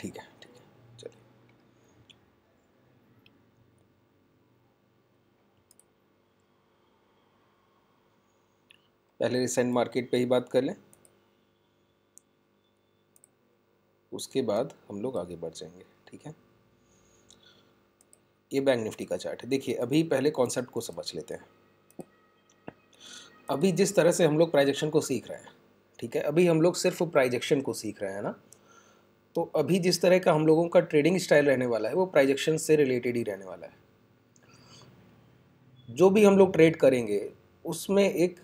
ठीक है ठीक है चलिए पहले रिसेंट मार्केट पे ही बात कर लें उसके बाद हम लोग आगे बढ़ जाएंगे ठीक है ये बैंक निफ्टी का चार्ट है देखिए अभी पहले कॉन्सेप्ट को समझ लेते हैं अभी जिस तरह से हम लोग प्राइजेक्शन को सीख रहे हैं ठीक है अभी हम लोग सिर्फ प्राइजेक्शन को सीख रहे हैं ना तो अभी जिस तरह का हम लोगों का ट्रेडिंग स्टाइल रहने वाला है वो प्राइजेक्शन से रिलेटेड ही रहने वाला है जो भी हम लोग ट्रेड करेंगे उसमें एक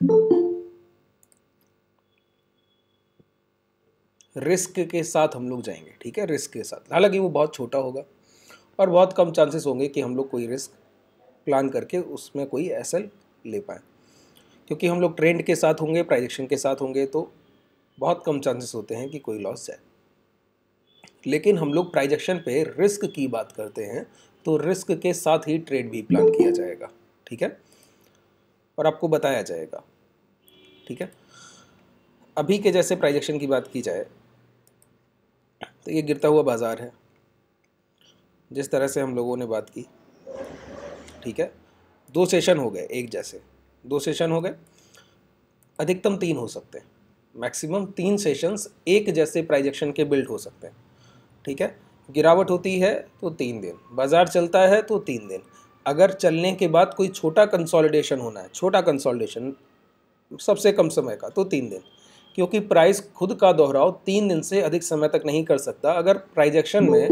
रिस्क के साथ हम लोग जाएंगे ठीक है रिस्क के साथ हालांकि वो बहुत छोटा होगा और बहुत कम चांसेस होंगे कि हम लोग कोई रिस्क प्लान करके उसमें कोई एसएल ले पाए क्योंकि हम लोग ट्रेंड के साथ होंगे प्राइजेक्शन के साथ होंगे तो बहुत कम चांसेस होते हैं कि कोई लॉस जाए लेकिन हम लोग प्राइजेक्शन पे रिस्क की बात करते हैं तो रिस्क के साथ ही ट्रेड भी प्लान किया जाएगा ठीक है और आपको बताया जाएगा ठीक है अभी के जैसे प्राइजेक्शन की बात की जाए तो ये गिरता हुआ बाज़ार है जिस तरह से हम लोगों ने बात की ठीक है दो सेशन हो गए एक जैसे दो सेशन हो गए अधिकतम तीन हो सकते हैं मैक्सिमम तीन सेशंस एक जैसे प्राइजेक्शन के बिल्ड हो सकते हैं ठीक है गिरावट होती है तो तीन दिन बाज़ार चलता है तो तीन दिन अगर चलने के बाद कोई छोटा कंसोलिडेशन होना है छोटा कंसोलिडेशन सबसे कम समय का तो तीन दिन क्योंकि प्राइस खुद का दोहराव तीन दिन से अधिक समय तक नहीं कर सकता अगर प्राइजेक्शन में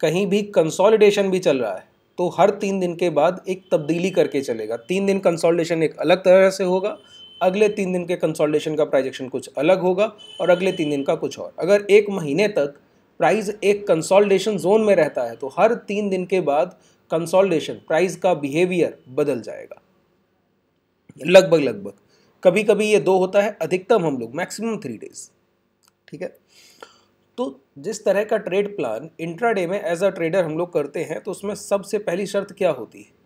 कहीं भी कंसोलिडेशन भी चल रहा है तो हर तीन दिन के बाद एक तब्दीली करके चलेगा तीन दिन कंसोलिडेशन एक अलग तरह से होगा अगले तीन दिन के कंसोलिडेशन का प्राइजेक्शन कुछ अलग होगा और अगले तीन दिन का कुछ और अगर एक महीने तक प्राइस एक कंसोलिडेशन जोन में रहता है तो हर तीन दिन के बाद कंसोलिडेशन प्राइस का बिहेवियर बदल जाएगा लगभग लगभग कभी कभी ये दो होता है अधिकतम हम लोग मैक्सिमम थ्री डेज ठीक है तो जिस तरह का ट्रेड प्लान इंट्राडे में एज अ ट्रेडर हम लोग करते हैं तो उसमें सबसे पहली शर्त क्या होती है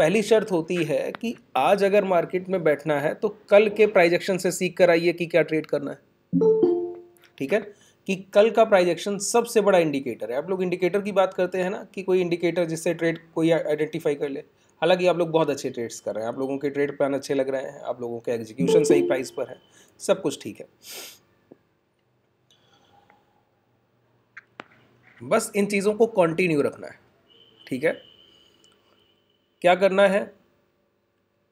पहली शर्त होती है कि आज अगर मार्केट में बैठना है तो कल के प्राइज एक्शन से सीख कर आइए कि क्या ट्रेड करना है ठीक है कि कल का प्राइज एक्शन सबसे बड़ा इंडिकेटर है आप लोग इंडिकेटर की बात करते हैं ना कि कोई इंडिकेटर जिससे ट्रेड कोई आइडेंटिफाई कर ले हालांकि आप लोग बहुत अच्छे ट्रेड्स कर रहे हैं आप लोगों के ट्रेड प्लान अच्छे लग रहे हैं आप लोगों के एग्जीक्यूशन सही प्राइस पर है सब कुछ ठीक है बस इन चीज़ों को कंटिन्यू रखना है ठीक है क्या करना है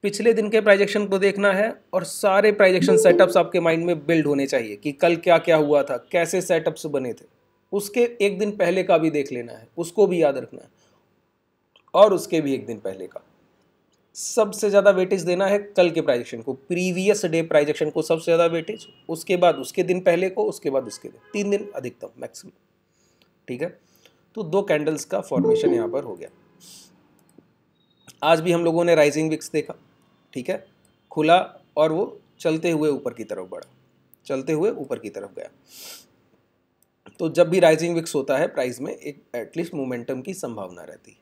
पिछले दिन के प्राइजेक्शन को देखना है और सारे प्राइजेक्शन सेटअप्स आपके माइंड में बिल्ड होने चाहिए कि कल क्या क्या हुआ था कैसे सेटअप्स बने थे उसके एक दिन पहले का भी देख लेना है उसको भी याद रखना है और उसके भी एक दिन पहले का सबसे ज़्यादा वेटेज देना है कल के प्राइजेक्शन को प्रीवियस डे प्राइजेक्शन को सबसे ज़्यादा वेटेज उसके बाद उसके दिन पहले को उसके बाद उसके दिन तीन दिन अधिकतम मैक्सिमम ठीक है तो दो कैंडल्स का फॉर्मेशन यहाँ पर हो गया आज भी हम लोगों ने राइजिंग विक्स देखा ठीक है खुला और वो चलते हुए ऊपर की तरफ बढ़ा चलते हुए ऊपर की तरफ गया तो जब भी राइजिंग विक्स होता है प्राइस में एक एटलीस्ट मोमेंटम की संभावना रहती है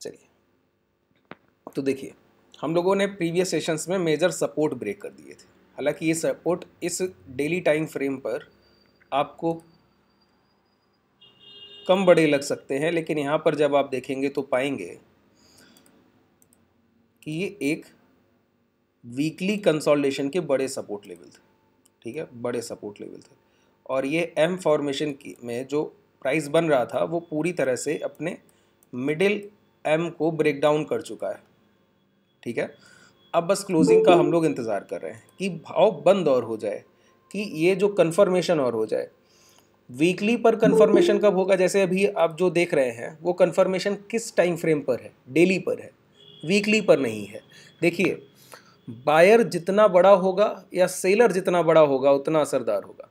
चलिए तो देखिए हम लोगों ने प्रीवियस सेशंस में मेजर सपोर्ट ब्रेक कर दिए थे हालांकि ये सपोर्ट इस डेली टाइम फ्रेम पर आपको कम बड़े लग सकते हैं लेकिन यहाँ पर जब आप देखेंगे तो पाएंगे कि ये एक वीकली कंसोलिडेशन के बड़े सपोर्ट लेवल थे ठीक है बड़े सपोर्ट लेवल थे और ये एम फॉर्मेशन की में जो प्राइस बन रहा था वो पूरी तरह से अपने मिडिल एम को ब्रेक डाउन कर चुका है ठीक है अब बस क्लोजिंग का हम लोग इंतज़ार कर रहे हैं कि भाव बंद और हो जाए कि ये जो कन्फर्मेशन और हो जाए वीकली पर कन्फर्मेशन कब होगा जैसे अभी आप जो देख रहे हैं वो कन्फर्मेशन किस टाइम फ्रेम पर है डेली पर है वीकली पर नहीं है देखिए बायर जितना बड़ा होगा या सेलर जितना बड़ा होगा उतना असरदार होगा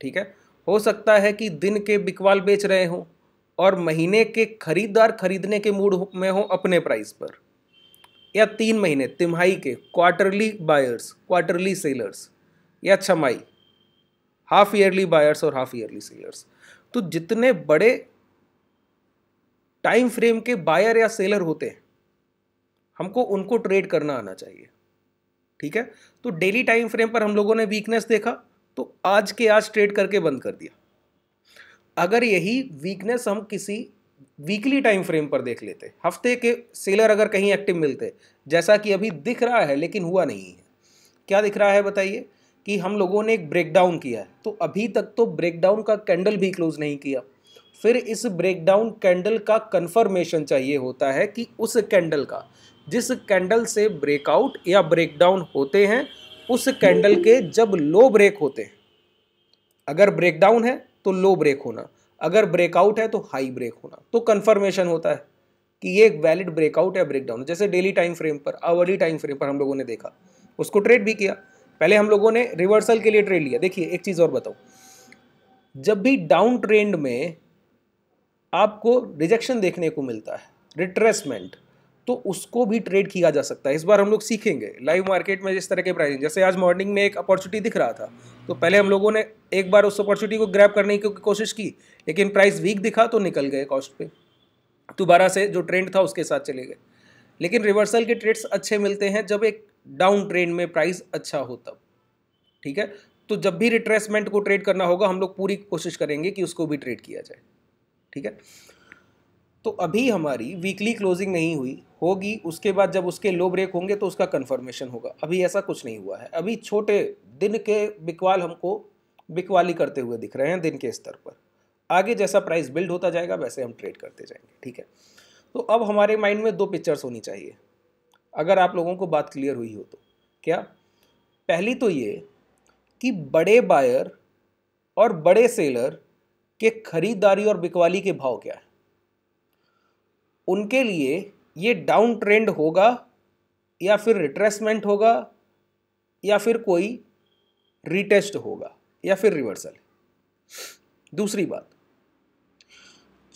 ठीक है हो सकता है कि दिन के बिकवाल बेच रहे हों और महीने के खरीदार खरीदने के मूड में हो अपने प्राइस पर या तीन महीने तिमाही के क्वार्टरली बायर्स क्वार्टरली सेलर्स या छमाई हाफ ईयरली बायर्स और हाफ ईयरली सेलर्स तो जितने बड़े टाइम फ्रेम के बायर या सेलर होते हैं हमको उनको ट्रेड करना आना चाहिए ठीक है तो डेली टाइम फ्रेम पर हम लोगों ने वीकनेस देखा तो आज के आज ट्रेड करके बंद कर दिया अगर यही वीकनेस हम किसी वीकली टाइम फ्रेम पर देख लेते हफ्ते के सेलर अगर कहीं एक्टिव मिलते जैसा कि अभी दिख रहा है लेकिन हुआ नहीं है क्या दिख रहा है बताइए कि हम लोगों ने एक ब्रेकडाउन किया है तो अभी तक तो ब्रेकडाउन का कैंडल भी क्लोज नहीं किया फिर इस ब्रेकडाउन कैंडल का कन्फर्मेशन चाहिए होता है कि उस कैंडल का जिस कैंडल से ब्रेकआउट या ब्रेकडाउन होते हैं उस कैंडल के जब लो ब्रेक होते हैं अगर ब्रेकडाउन है तो लो ब्रेक होना अगर ब्रेकआउट है तो हाई ब्रेक होना तो कन्फर्मेशन होता है कि ये एक वैलिड ब्रेकआउट या ब्रेकडाउन जैसे डेली टाइम फ्रेम पर आवर्ली टाइम फ्रेम पर हम लोगों ने देखा उसको ट्रेड भी किया पहले हम लोगों ने रिवर्सल के लिए ट्रेड लिया देखिए एक चीज़ और बताओ जब भी डाउन ट्रेंड में आपको रिजेक्शन देखने को मिलता है रिट्रेसमेंट तो उसको भी ट्रेड किया जा सकता है इस बार हम लोग सीखेंगे लाइव मार्केट में जिस तरह के प्राइसिंग जैसे आज मॉर्निंग में एक अपॉर्चुनिटी दिख रहा था तो पहले हम लोगों ने एक बार उस अपॉर्चुनिटी को ग्रैप करने की कोशिश की लेकिन प्राइस वीक दिखा तो निकल गए कॉस्ट पे दोबारा से जो ट्रेंड था उसके साथ चले गए लेकिन रिवर्सल के ट्रेड्स अच्छे मिलते हैं जब एक डाउन ट्रेंड में प्राइस अच्छा हो तब ठीक है तो जब भी रिट्रेसमेंट को ट्रेड करना होगा हम लोग पूरी कोशिश करेंगे कि उसको भी ट्रेड किया जाए ठीक है तो अभी हमारी वीकली क्लोजिंग नहीं हुई होगी उसके बाद जब उसके लो ब्रेक होंगे तो उसका कन्फर्मेशन होगा अभी ऐसा कुछ नहीं हुआ है अभी छोटे दिन के बिकवाल हमको बिकवाली करते हुए दिख रहे हैं दिन के स्तर पर आगे जैसा प्राइस बिल्ड होता जाएगा वैसे हम ट्रेड करते जाएंगे ठीक है तो अब हमारे माइंड में दो पिक्चर्स होनी चाहिए अगर आप लोगों को बात क्लियर हुई हो तो क्या पहली तो ये कि बड़े बायर और बड़े सेलर के खरीदारी और बिकवाली के भाव क्या है उनके लिए ये डाउन ट्रेंड होगा या फिर रिट्रेसमेंट होगा या फिर कोई रिटेस्ट होगा या फिर रिवर्सल दूसरी बात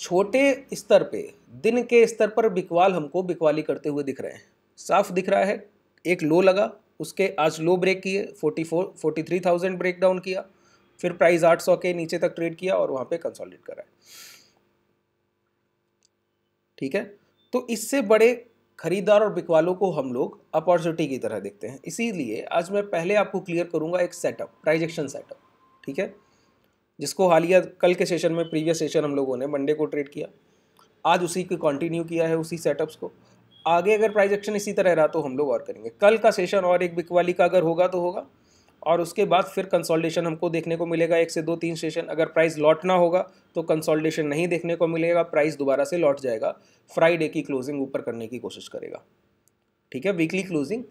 छोटे स्तर पे दिन के स्तर पर बिकवाल हमको बिकवाली करते हुए दिख रहे हैं साफ दिख रहा है एक लो लगा उसके आज लो ब्रेक किए forty four forty three thousand break down किया फिर प्राइस आठ सौ के नीचे तक ट्रेड किया और वहाँ पे कंसोलिडेट करा है ठीक है तो इससे बड़े खरीदार और बिकवालों को हम लोग अपॉर्चुनिटी की तरह देखते हैं इसीलिए आज मैं पहले आपको क्लियर करूंगा एक सेटअप प्राइजेक्शन सेटअप ठीक है जिसको हालिया कल के सेशन में प्रीवियस सेशन हम लोगों ने मंडे को ट्रेड किया आज उसी को कंटिन्यू किया है उसी सेटअप्स को आगे अगर प्राइस एक्शन इसी तरह रहा तो हम लोग और करेंगे कल का सेशन और एक बिक वाली का अगर होगा तो होगा और उसके बाद फिर कंसोलिडेशन हमको देखने को मिलेगा एक से दो तीन सेशन अगर प्राइस लौटना होगा तो कंसोलिडेशन नहीं देखने को मिलेगा प्राइस दोबारा से लौट जाएगा फ्राइडे की क्लोजिंग ऊपर करने की कोशिश करेगा ठीक है वीकली क्लोजिंग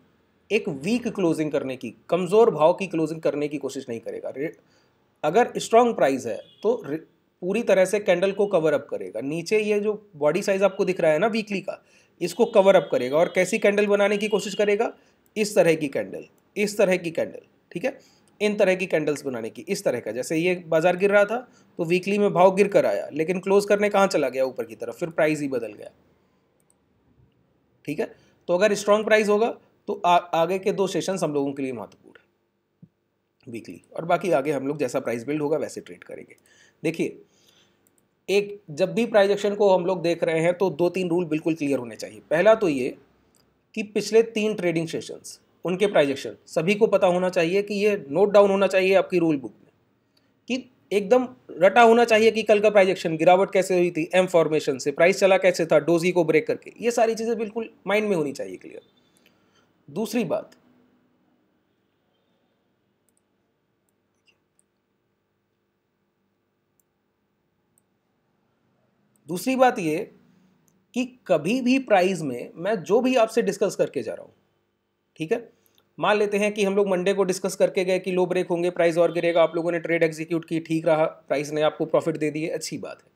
एक वीक क्लोजिंग करने की कमज़ोर भाव की क्लोजिंग करने की कोशिश नहीं करेगा अगर स्ट्रांग प्राइस है तो पूरी तरह से कैंडल को कवर अप करेगा नीचे ये जो बॉडी साइज आपको दिख रहा है ना वीकली का इसको कवर अप करेगा और कैसी कैंडल बनाने की कोशिश करेगा इस तरह की कैंडल इस तरह की कैंडल ठीक है इन तरह की कैंडल्स बनाने की इस तरह का जैसे ये बाजार गिर रहा था तो वीकली में भाव गिर कर आया लेकिन क्लोज करने कहाँ चला गया ऊपर की तरफ फिर प्राइस ही बदल गया ठीक है तो अगर स्ट्रॉन्ग प्राइस होगा तो आ, आगे के दो सेशंस हम लोगों के लिए महत्वपूर्ण है वीकली और बाकी आगे हम लोग जैसा प्राइस बिल्ड होगा वैसे ट्रेड करेंगे देखिए एक जब भी प्राइजेक्शन को हम लोग देख रहे हैं तो दो तीन रूल बिल्कुल क्लियर होने चाहिए पहला तो ये कि पिछले तीन ट्रेडिंग सेशंस उनके प्राइजेक्शन सभी को पता होना चाहिए कि ये नोट डाउन होना चाहिए आपकी रूल बुक में कि एकदम रटा होना चाहिए कि कल का प्राइजेक्शन गिरावट कैसे हुई थी एम फॉर्मेशन से प्राइस चला कैसे था डोजी को ब्रेक करके ये सारी चीज़ें बिल्कुल माइंड में होनी चाहिए क्लियर दूसरी बात दूसरी बात ये कि कभी भी प्राइस में मैं जो भी आपसे डिस्कस करके जा रहा हूँ ठीक है मान लेते हैं कि हम लोग मंडे को डिस्कस करके गए कि लो ब्रेक होंगे प्राइस और गिरेगा आप लोगों ने ट्रेड एग्जीक्यूट की ठीक रहा प्राइस ने आपको प्रॉफिट दे दिए अच्छी बात है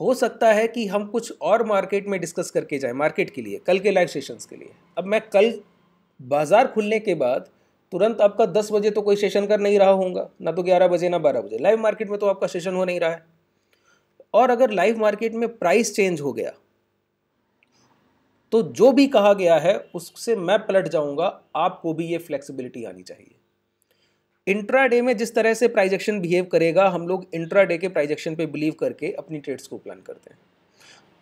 हो सकता है कि हम कुछ और मार्केट में डिस्कस करके जाएं मार्केट के लिए कल के लाइव सेशन के लिए अब मैं कल बाज़ार खुलने के बाद तुरंत आपका दस बजे तो कोई सेशन कर नहीं रहा होगा ना तो ग्यारह बजे ना बारह बजे लाइव मार्केट में तो आपका सेशन हो नहीं रहा है और अगर लाइव मार्केट में प्राइस चेंज हो गया तो जो भी कहा गया है उससे मैं पलट जाऊंगा आपको भी ये फ्लेक्सिबिलिटी आनी चाहिए इंट्राडे में जिस तरह से प्राइजेक्शन बिहेव करेगा हम लोग इंट्राडे के प्राइजेक्शन पे बिलीव करके अपनी ट्रेड्स को प्लान करते हैं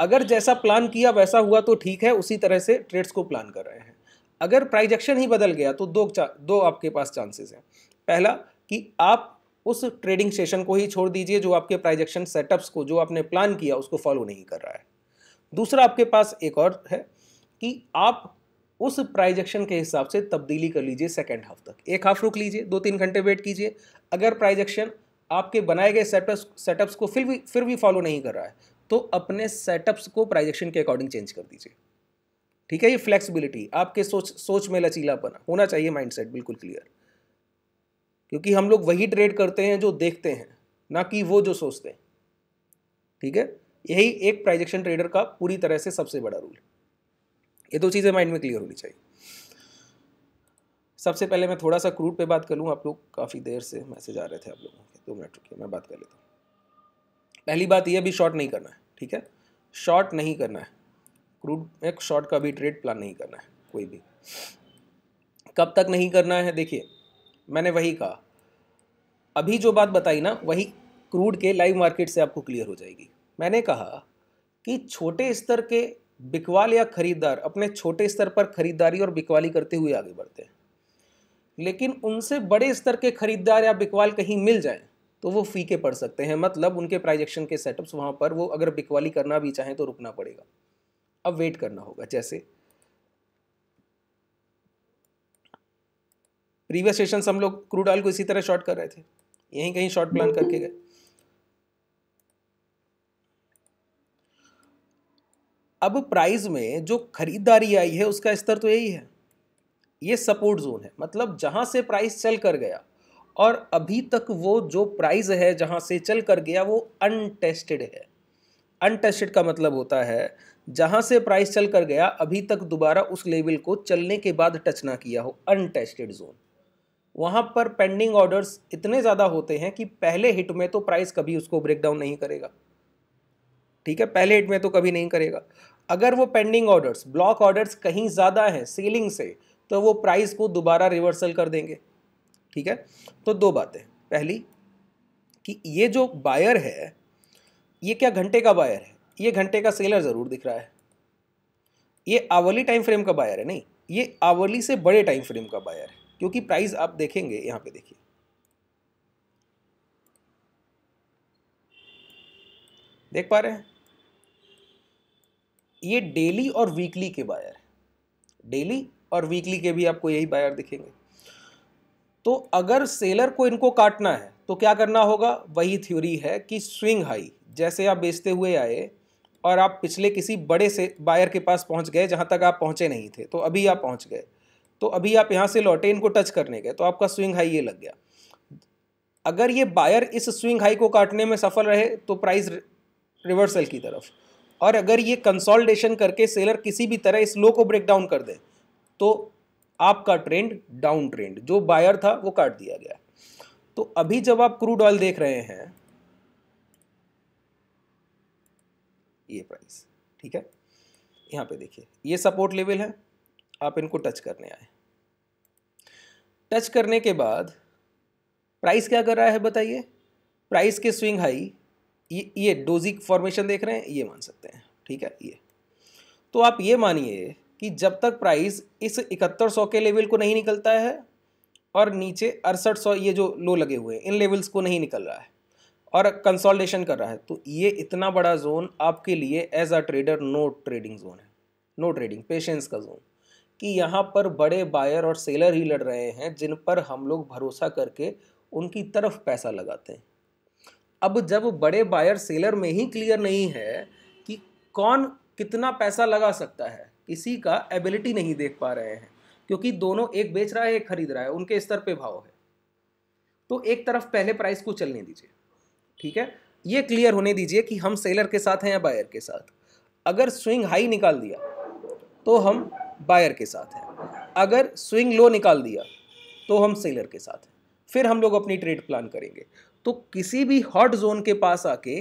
अगर जैसा प्लान किया वैसा हुआ तो ठीक है उसी तरह से ट्रेड्स को प्लान कर रहे हैं अगर प्राइजेक्शन ही बदल गया तो दो दो आपके पास चांसेस हैं पहला कि आप उस ट्रेडिंग सेशन को ही छोड़ दीजिए जो आपके प्राइजेक्शन सेटअप्स को जो आपने प्लान किया उसको फॉलो नहीं कर रहा है दूसरा आपके पास एक और है कि आप उस प्राइजेक्शन के हिसाब से तब्दीली कर लीजिए सेकेंड हाफ तक एक हाफ रुक लीजिए दो तीन घंटे वेट कीजिए अगर प्राइजेक्शन आपके बनाए गए सेटअप्स सेटअप्स को फिर भी फिर भी फॉलो नहीं कर रहा है तो अपने सेटअप्स को प्राइजेक्शन के अकॉर्डिंग चेंज कर दीजिए ठीक है ये फ्लेक्सिबिलिटी आपके सोच सोच में लचीलापन होना चाहिए माइंडसेट बिल्कुल क्लियर क्योंकि हम लोग वही ट्रेड करते हैं जो देखते हैं ना कि वो जो सोचते हैं ठीक है यही एक प्राइजेक्शन ट्रेडर का पूरी तरह से सबसे बड़ा रूल ये दो चीज़ें माइंड में क्लियर होनी चाहिए सबसे पहले मैं थोड़ा सा क्रूड पे बात कर लूँ आप लोग काफ़ी देर से मैसेज आ रहे थे आप लोगों के दो मिनट रुकिए मैं बात कर लेता हूँ पहली बात यह भी शॉर्ट नहीं करना है ठीक है शॉर्ट नहीं करना है क्रूड में शॉर्ट का भी ट्रेड प्लान नहीं करना है कोई भी कब तक नहीं करना है देखिए मैंने वही कहा अभी जो बात बताई ना वही क्रूड के लाइव मार्केट से आपको क्लियर हो जाएगी मैंने कहा कि छोटे स्तर के बिकवाल या खरीदार अपने छोटे स्तर पर खरीदारी और बिकवाली करते हुए आगे बढ़ते हैं लेकिन उनसे बड़े स्तर के खरीदार या बिकवाल कहीं मिल जाए तो वो फीके पड़ सकते हैं मतलब उनके प्राइजेक्शन के सेटअप्स वहाँ पर वो अगर बिकवाली करना भी चाहें तो रुकना पड़ेगा अब वेट करना होगा जैसे प्रीवियस सेशन हम लोग क्रूड ऑयल को इसी तरह शॉर्ट कर रहे थे यहीं कहीं शॉर्ट प्लान करके गए अब प्राइस में जो खरीदारी आई है उसका स्तर तो यही है ये सपोर्ट जोन है मतलब जहां से प्राइस चल कर गया और अभी तक वो जो प्राइस है जहां से चल कर गया वो अनटेस्टेड है अनटेस्टेड का मतलब होता है जहां से प्राइस चल कर गया अभी तक दोबारा उस लेवल को चलने के बाद टच ना किया हो अनटेस्टेड जोन वहाँ पर पेंडिंग ऑर्डर्स इतने ज़्यादा होते हैं कि पहले हिट में तो प्राइस कभी उसको ब्रेक डाउन नहीं करेगा ठीक है पहले हिट में तो कभी नहीं करेगा अगर वो पेंडिंग ऑर्डर्स ब्लॉक ऑर्डर्स कहीं ज़्यादा हैं सीलिंग से तो वो प्राइस को दोबारा रिवर्सल कर देंगे ठीक है तो दो बातें पहली कि ये जो बायर है ये क्या घंटे का बायर है ये घंटे का सेलर ज़रूर दिख रहा है ये आवली टाइम फ्रेम का बायर है नहीं ये आवली से बड़े टाइम फ्रेम का बायर है क्योंकि प्राइस आप देखेंगे यहां पे देखिए देख पा रहे हैं ये डेली और वीकली के बायर है डेली और वीकली के भी आपको यही बायर दिखेंगे तो अगर सेलर को इनको काटना है तो क्या करना होगा वही थ्योरी है कि स्विंग हाई जैसे आप बेचते हुए आए और आप पिछले किसी बड़े से बायर के पास पहुंच गए जहां तक आप पहुंचे नहीं थे तो अभी आप पहुंच गए तो अभी आप यहाँ से लौटे इनको टच करने गए तो आपका स्विंग हाई ये लग गया अगर ये बायर इस स्विंग हाई को काटने में सफल रहे तो प्राइस रिवर्सल की तरफ और अगर ये कंसोलिडेशन करके सेलर किसी भी तरह इस लो को ब्रेक डाउन कर दे तो आपका ट्रेंड डाउन ट्रेंड जो बायर था वो काट दिया गया तो अभी जब आप क्रूड ऑयल देख रहे हैं ये प्राइस ठीक है यहाँ पे देखिए ये सपोर्ट लेवल है आप इनको टच करने आए टच करने के बाद प्राइस क्या कर रहा है बताइए प्राइस के स्विंग हाई ये ये डोजी फॉर्मेशन देख रहे हैं ये मान सकते हैं ठीक है ये तो आप ये मानिए कि जब तक प्राइस इस इकहत्तर सौ के लेवल को नहीं निकलता है और नीचे अड़सठ सौ ये जो लो लगे हुए हैं इन लेवल्स को नहीं निकल रहा है और कंसोलिडेशन कर रहा है तो ये इतना बड़ा जोन आपके लिए as a trader no trading zone है नो ट्रेडिंग पेशेंस का जोन कि यहाँ पर बड़े बायर और सेलर ही लड़ रहे हैं जिन पर हम लोग भरोसा करके उनकी तरफ पैसा लगाते हैं अब जब बड़े बायर सेलर में ही क्लियर नहीं है कि कौन कितना पैसा लगा सकता है किसी का एबिलिटी नहीं देख पा रहे हैं क्योंकि दोनों एक बेच रहा है एक खरीद रहा है उनके स्तर पे भाव है तो एक तरफ पहले प्राइस को चलने दीजिए ठीक है ये क्लियर होने दीजिए कि हम सेलर के साथ हैं या बायर के साथ अगर स्विंग हाई निकाल दिया तो हम बायर के साथ है अगर स्विंग लो निकाल दिया तो हम सेलर के साथ हैं फिर हम लोग अपनी ट्रेड प्लान करेंगे तो किसी भी हॉट जोन के पास आके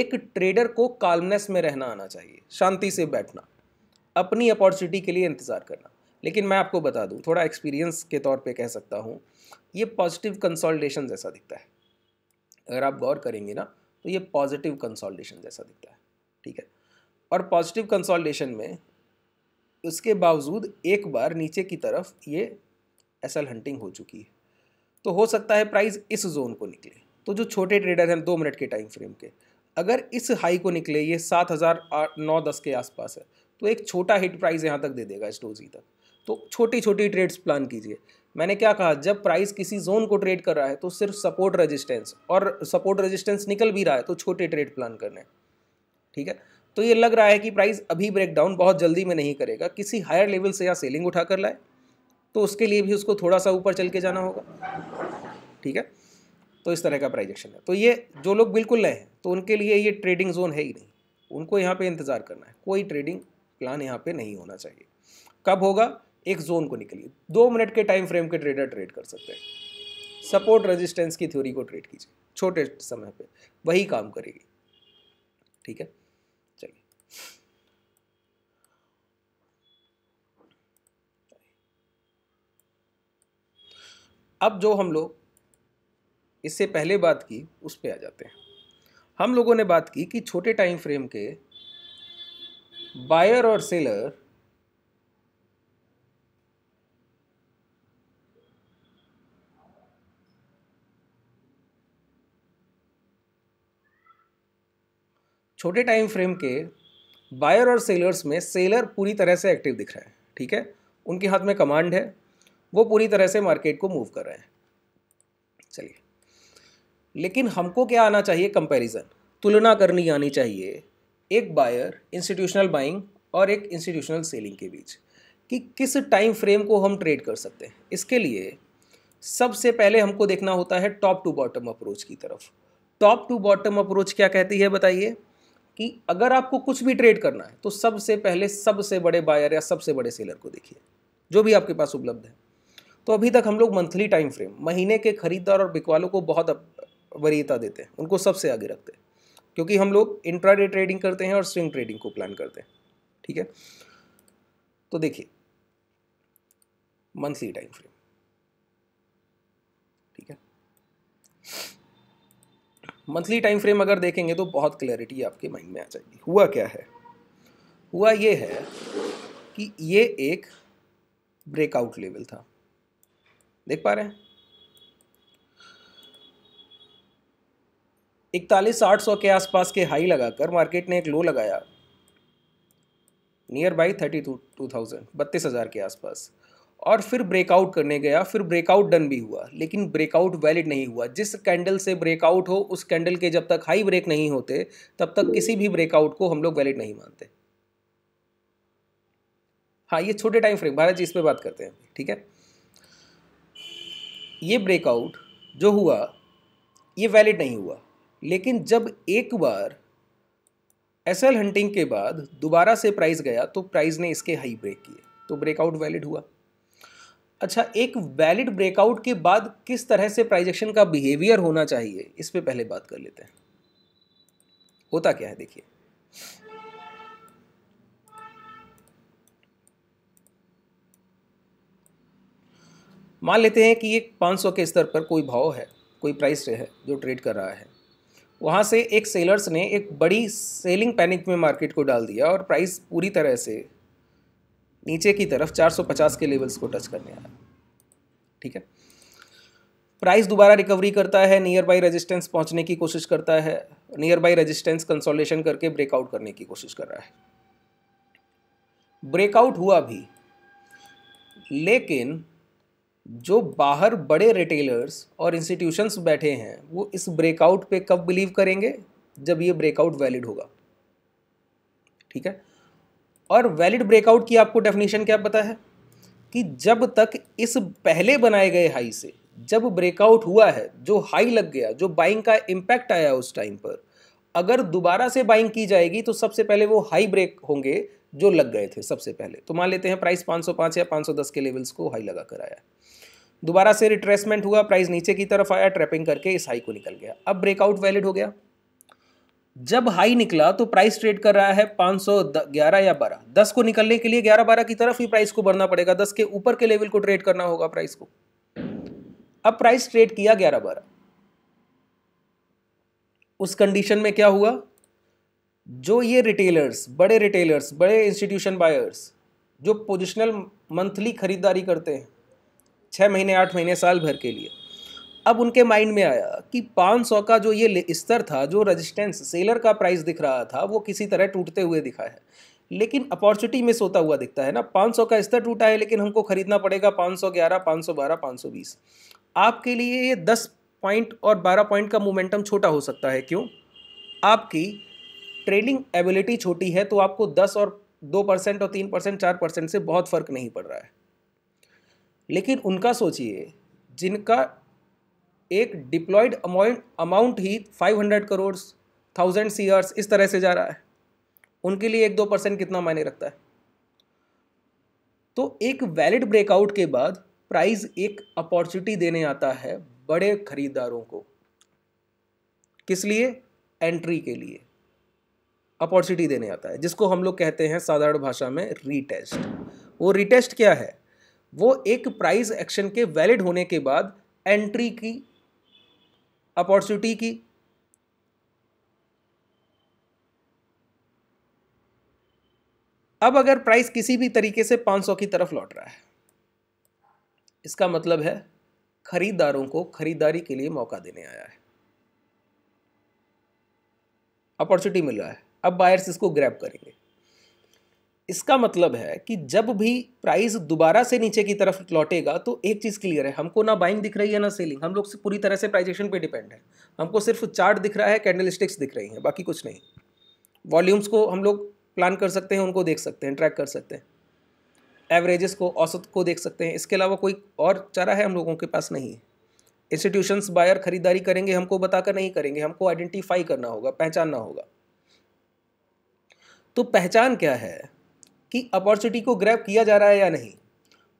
एक ट्रेडर को काल्मनेस में रहना आना चाहिए शांति से बैठना अपनी अपॉर्चुनिटी के लिए इंतज़ार करना लेकिन मैं आपको बता दूं थोड़ा एक्सपीरियंस के तौर पे कह सकता हूँ ये पॉजिटिव कंसोलिडेशन जैसा दिखता है अगर आप गौर करेंगे ना तो ये पॉजिटिव कंसोलिडेशन जैसा दिखता है ठीक है और पॉजिटिव कंसोलिडेशन में उसके बावजूद एक बार नीचे की तरफ ये एसल हंटिंग हो चुकी है तो हो सकता है प्राइस इस जोन को निकले तो जो छोटे ट्रेडर हैं दो मिनट के टाइम फ्रेम के अगर इस हाई को निकले ये सात हज़ार नौ दस के आसपास है तो एक छोटा हिट प्राइस यहाँ तक दे देगा स्टोजी तक तो छोटी छोटी ट्रेड्स प्लान कीजिए मैंने क्या कहा जब प्राइस किसी जोन को ट्रेड कर रहा है तो सिर्फ सपोर्ट रेजिस्टेंस और सपोर्ट रेजिस्टेंस निकल भी रहा है तो छोटे ट्रेड प्लान करने ठीक है तो ये लग रहा है कि प्राइस अभी ब्रेकडाउन बहुत जल्दी में नहीं करेगा किसी हायर लेवल से या सेलिंग उठा कर लाए तो उसके लिए भी उसको थोड़ा सा ऊपर चल के जाना होगा ठीक है तो इस तरह का प्राइजेक्शन है तो ये जो लोग बिल्कुल नए हैं तो उनके लिए ये ट्रेडिंग जोन है ही नहीं उनको यहाँ पे इंतज़ार करना है कोई ट्रेडिंग प्लान यहाँ पे नहीं होना चाहिए कब होगा एक जोन को निकलिए दो मिनट के टाइम फ्रेम के ट्रेडर ट्रेड कर सकते हैं सपोर्ट रेजिस्टेंस की थ्योरी को ट्रेड कीजिए छोटे समय पे वही काम करेगी ठीक है अब जो हम लोग इससे पहले बात की उस पर आ जाते हैं हम लोगों ने बात की कि छोटे टाइम फ्रेम के बायर और सेलर छोटे टाइम फ्रेम के बायर और सेलर्स में सेलर पूरी तरह से एक्टिव दिख रहा है ठीक है उनके हाथ में कमांड है वो पूरी तरह से मार्केट को मूव कर रहे हैं चलिए लेकिन हमको क्या आना चाहिए कंपैरिजन तुलना करनी आनी चाहिए एक बायर इंस्टीट्यूशनल बाइंग और एक इंस्टीट्यूशनल सेलिंग के बीच कि किस टाइम फ्रेम को हम ट्रेड कर सकते हैं इसके लिए सबसे पहले हमको देखना होता है टॉप टू बॉटम अप्रोच की तरफ टॉप टू बॉटम अप्रोच क्या कहती है बताइए कि अगर आपको कुछ भी ट्रेड करना है तो सबसे पहले सबसे बड़े बायर या सबसे बड़े सेलर को देखिए जो भी आपके पास उपलब्ध है तो अभी तक हम लोग मंथली टाइम फ्रेम महीने के खरीदार और बिकवालों को बहुत वरीयता देते हैं उनको सबसे आगे रखते हैं क्योंकि हम लोग इंट्राडे ट्रेडिंग करते हैं और स्विंग ट्रेडिंग को प्लान करते हैं ठीक है तो देखिए मंथली टाइम फ्रेम ठीक है मंथली टाइम फ्रेम अगर देखेंगे तो बहुत क्लैरिटी आपके माइंड में आ जाएगी हुआ क्या है हुआ ये है कि ये एक ब्रेकआउट लेवल था देख पा रहे हैं इकतालीस आठ सौ के आसपास के हाई लगाकर मार्केट ने एक लो लगाया nearby thirty two two thousand बत्तीस हज़ार के आसपास और फिर ब्रेकआउट करने गया फिर ब्रेकआउट डन भी हुआ लेकिन ब्रेकआउट वैलिड नहीं हुआ जिस कैंडल से ब्रेकआउट हो उस कैंडल के जब तक हाई ब्रेक नहीं होते तब तक किसी भी ब्रेकआउट को हम लोग वैलिड नहीं मानते हाँ ये छोटे टाइम फ्रेम भारत जी इस पर बात करते हैं ठीक है ये ब्रेकआउट जो हुआ ये वैलिड नहीं हुआ लेकिन जब एक बार एस एल हंटिंग के बाद दोबारा से प्राइस गया तो प्राइस ने इसके हाई ब्रेक किए तो ब्रेकआउट वैलिड हुआ अच्छा एक वैलिड ब्रेकआउट के बाद किस तरह से प्राइजेक्शन का बिहेवियर होना चाहिए इस पर पहले बात कर लेते हैं होता क्या है देखिए मान लेते हैं कि एक 500 के स्तर पर कोई भाव है कोई प्राइस है जो ट्रेड कर रहा है वहाँ से एक सेलर्स ने एक बड़ी सेलिंग पैनिक में मार्केट को डाल दिया और प्राइस पूरी तरह से नीचे की तरफ 450 के लेवल्स को टच करने आया ठीक है प्राइस दोबारा रिकवरी करता है नियर बाई रेजिस्टेंस पहुंचने की कोशिश करता है नियर बाई रेजिस्टेंस कंसोलेशन करके ब्रेकआउट करने की कोशिश कर रहा है ब्रेकआउट हुआ भी लेकिन जो बाहर बड़े रिटेलर्स और इंस्टीट्यूशंस बैठे हैं वो इस ब्रेकआउट पे कब बिलीव करेंगे जब ये ब्रेकआउट वैलिड होगा ठीक है और वैलिड ब्रेकआउट की आपको डेफिनेशन क्या पता है कि जब तक इस पहले बनाए गए हाई से जब ब्रेकआउट हुआ है जो हाई लग गया जो बाइंग का इम्पैक्ट आया उस टाइम पर अगर दोबारा से बाइंग की जाएगी तो सबसे पहले वो हाई ब्रेक होंगे जो लग गए थे सबसे पहले तो मान लेते हैं प्राइस 505 या 510 के लेवल्स को हाई लगा कर आया दोबारा से रिट्रेसमेंट हुआ प्राइस नीचे की तरफ आया ट्रैपिंग करके इस हाई को निकल गया अब ब्रेकआउट वैलिड हो गया जब हाई निकला तो प्राइस ट्रेड कर रहा है 511 या 12 10 को निकलने के लिए 11 12 की तरफ ही प्राइस को बढ़ना पड़ेगा 10 के ऊपर के लेवल को ट्रेड करना होगा प्राइस को अब प्राइस ट्रेड किया 11 12 उस कंडीशन में क्या हुआ जो ये रिटेलर्स बड़े रिटेलर्स बड़े इंस्टीट्यूशन बायर्स जो पोजिशनल मंथली खरीदारी करते हैं छः महीने आठ महीने साल भर के लिए अब उनके माइंड में आया कि 500 का जो ये स्तर था जो रेजिस्टेंस सेलर का प्राइस दिख रहा था वो किसी तरह टूटते हुए दिखा है लेकिन अपॉर्चुनिटी मिस होता हुआ दिखता है ना 500 का स्तर टूटा है लेकिन हमको खरीदना पड़ेगा 511, 512, 520 आपके लिए ये 10 पॉइंट और 12 पॉइंट का मोमेंटम छोटा हो सकता है क्यों आपकी ट्रेडिंग एबिलिटी छोटी है तो आपको 10 और 2 परसेंट और 3 परसेंट चार परसेंट से बहुत फ़र्क नहीं पड़ रहा है लेकिन उनका सोचिए जिनका एक डिप्लॉयड अमाउंट ही ही 500 करोड़ थाउजेंड सीयर्स इस तरह से जा रहा है उनके लिए एक दो परसेंट कितना मायने रखता है तो एक वैलिड ब्रेकआउट के बाद प्राइस एक अपॉर्चुनिटी देने आता है बड़े खरीदारों को किस लिए एंट्री के लिए अपॉर्चुनिटी देने आता है जिसको हम लोग कहते हैं साधारण भाषा में रीटेस्ट वो रीटेस्ट क्या है वो एक प्राइस एक्शन के वैलिड होने के बाद एंट्री की अपॉर्चुनिटी की अब अगर प्राइस किसी भी तरीके से 500 की तरफ लौट रहा है इसका मतलब है खरीदारों को खरीदारी के लिए मौका देने आया है अपॉर्चुनिटी मिल रहा है अब बायर्स इसको ग्रैब करेंगे इसका मतलब है कि जब भी प्राइस दोबारा से नीचे की तरफ लौटेगा तो एक चीज़ क्लियर है हमको ना बाइंग दिख रही है ना सेलिंग हम लोग से पूरी तरह से प्राइजेशन पे डिपेंड है हमको सिर्फ चार्ट दिख रहा है कैंडल स्टिक्स दिख रही हैं बाकी कुछ नहीं वॉल्यूम्स को हम लोग प्लान कर सकते हैं उनको देख सकते हैं ट्रैक कर सकते हैं एवरेजेस को औसत को देख सकते हैं इसके अलावा कोई और चारा है हम लोगों के पास नहीं है इंस्टीट्यूशंस बायर खरीदारी करेंगे हमको बताकर नहीं करेंगे हमको आइडेंटिफाई करना होगा पहचानना होगा तो पहचान क्या है कि अपॉर्चुनिटी को ग्रैप किया जा रहा है या नहीं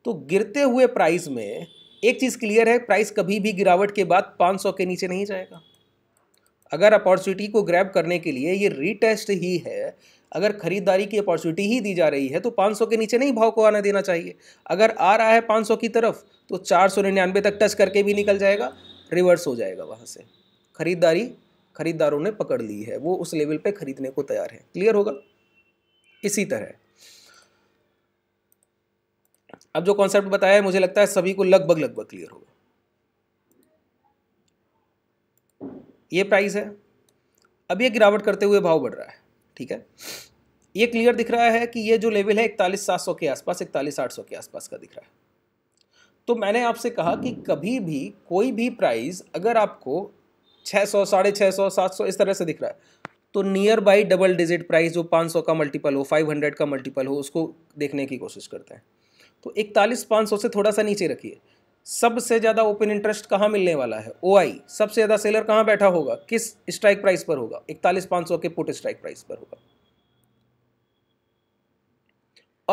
तो गिरते हुए प्राइस में एक चीज़ क्लियर है प्राइस कभी भी गिरावट के बाद 500 के नीचे नहीं जाएगा अगर अपॉर्चुनिटी को ग्रैब करने के लिए ये रीटेस्ट ही है अगर खरीदारी की अपॉर्चुनिटी ही दी जा रही है तो 500 के नीचे नहीं भाव को आने देना चाहिए अगर आ रहा है 500 की तरफ तो चार सौ निन्यानवे तक टच करके भी निकल जाएगा रिवर्स हो जाएगा वहाँ से खरीदारी खरीदारों ने पकड़ ली है वो उस लेवल पे खरीदने को तैयार है क्लियर होगा इसी तरह अब जो कॉन्सेप्ट बताया है मुझे लगता है सभी को लगभग लगभग क्लियर होगा ये प्राइस है अब ये गिरावट करते हुए भाव बढ़ रहा है ठीक है ये क्लियर दिख रहा है कि ये जो लेवल है इकतालीस सात सौ के आसपास इकतालीस आठ सौ के आसपास का दिख रहा है तो मैंने आपसे कहा कि कभी भी कोई भी प्राइस अगर आपको छः सौ साढ़े छः सौ सात सौ इस तरह से दिख रहा है तो nearby double digit price जो पाँच सौ का मल्टीपल हो फाइव हंड्रेड का मल्टीपल हो उसको देखने की कोशिश करते हैं तो इकतालीस पाँच सौ से थोड़ा सा नीचे रखिए सबसे ज़्यादा ओपन इंटरेस्ट कहाँ मिलने वाला है ओ सबसे ज़्यादा सेलर कहाँ बैठा होगा किस स्ट्राइक प्राइस पर होगा इकतालीस पाँच सौ के पुट स्ट्राइक प्राइस पर होगा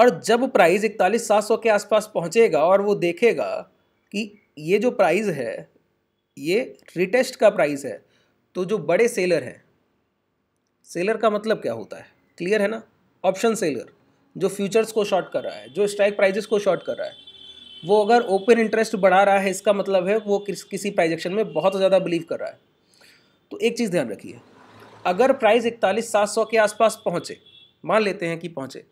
और जब प्राइस इकतालीस सात सौ के आसपास पहुंचेगा और वो देखेगा कि ये जो प्राइस है ये रिटेस्ट का प्राइस है तो जो बड़े सेलर हैं सेलर का मतलब क्या होता है क्लियर है ना ऑप्शन सेलर जो फ्यूचर्स को शॉर्ट कर रहा है जो स्ट्राइक प्राइजेस को शॉर्ट कर रहा है वो अगर ओपन इंटरेस्ट बढ़ा रहा है इसका मतलब है वो किस किसी प्राइजेक्शन में बहुत ज़्यादा बिलीव कर रहा है तो एक चीज़ ध्यान रखिए अगर प्राइस इकतालीस सात सौ के आसपास पहुँचे मान लेते हैं कि पहुँचे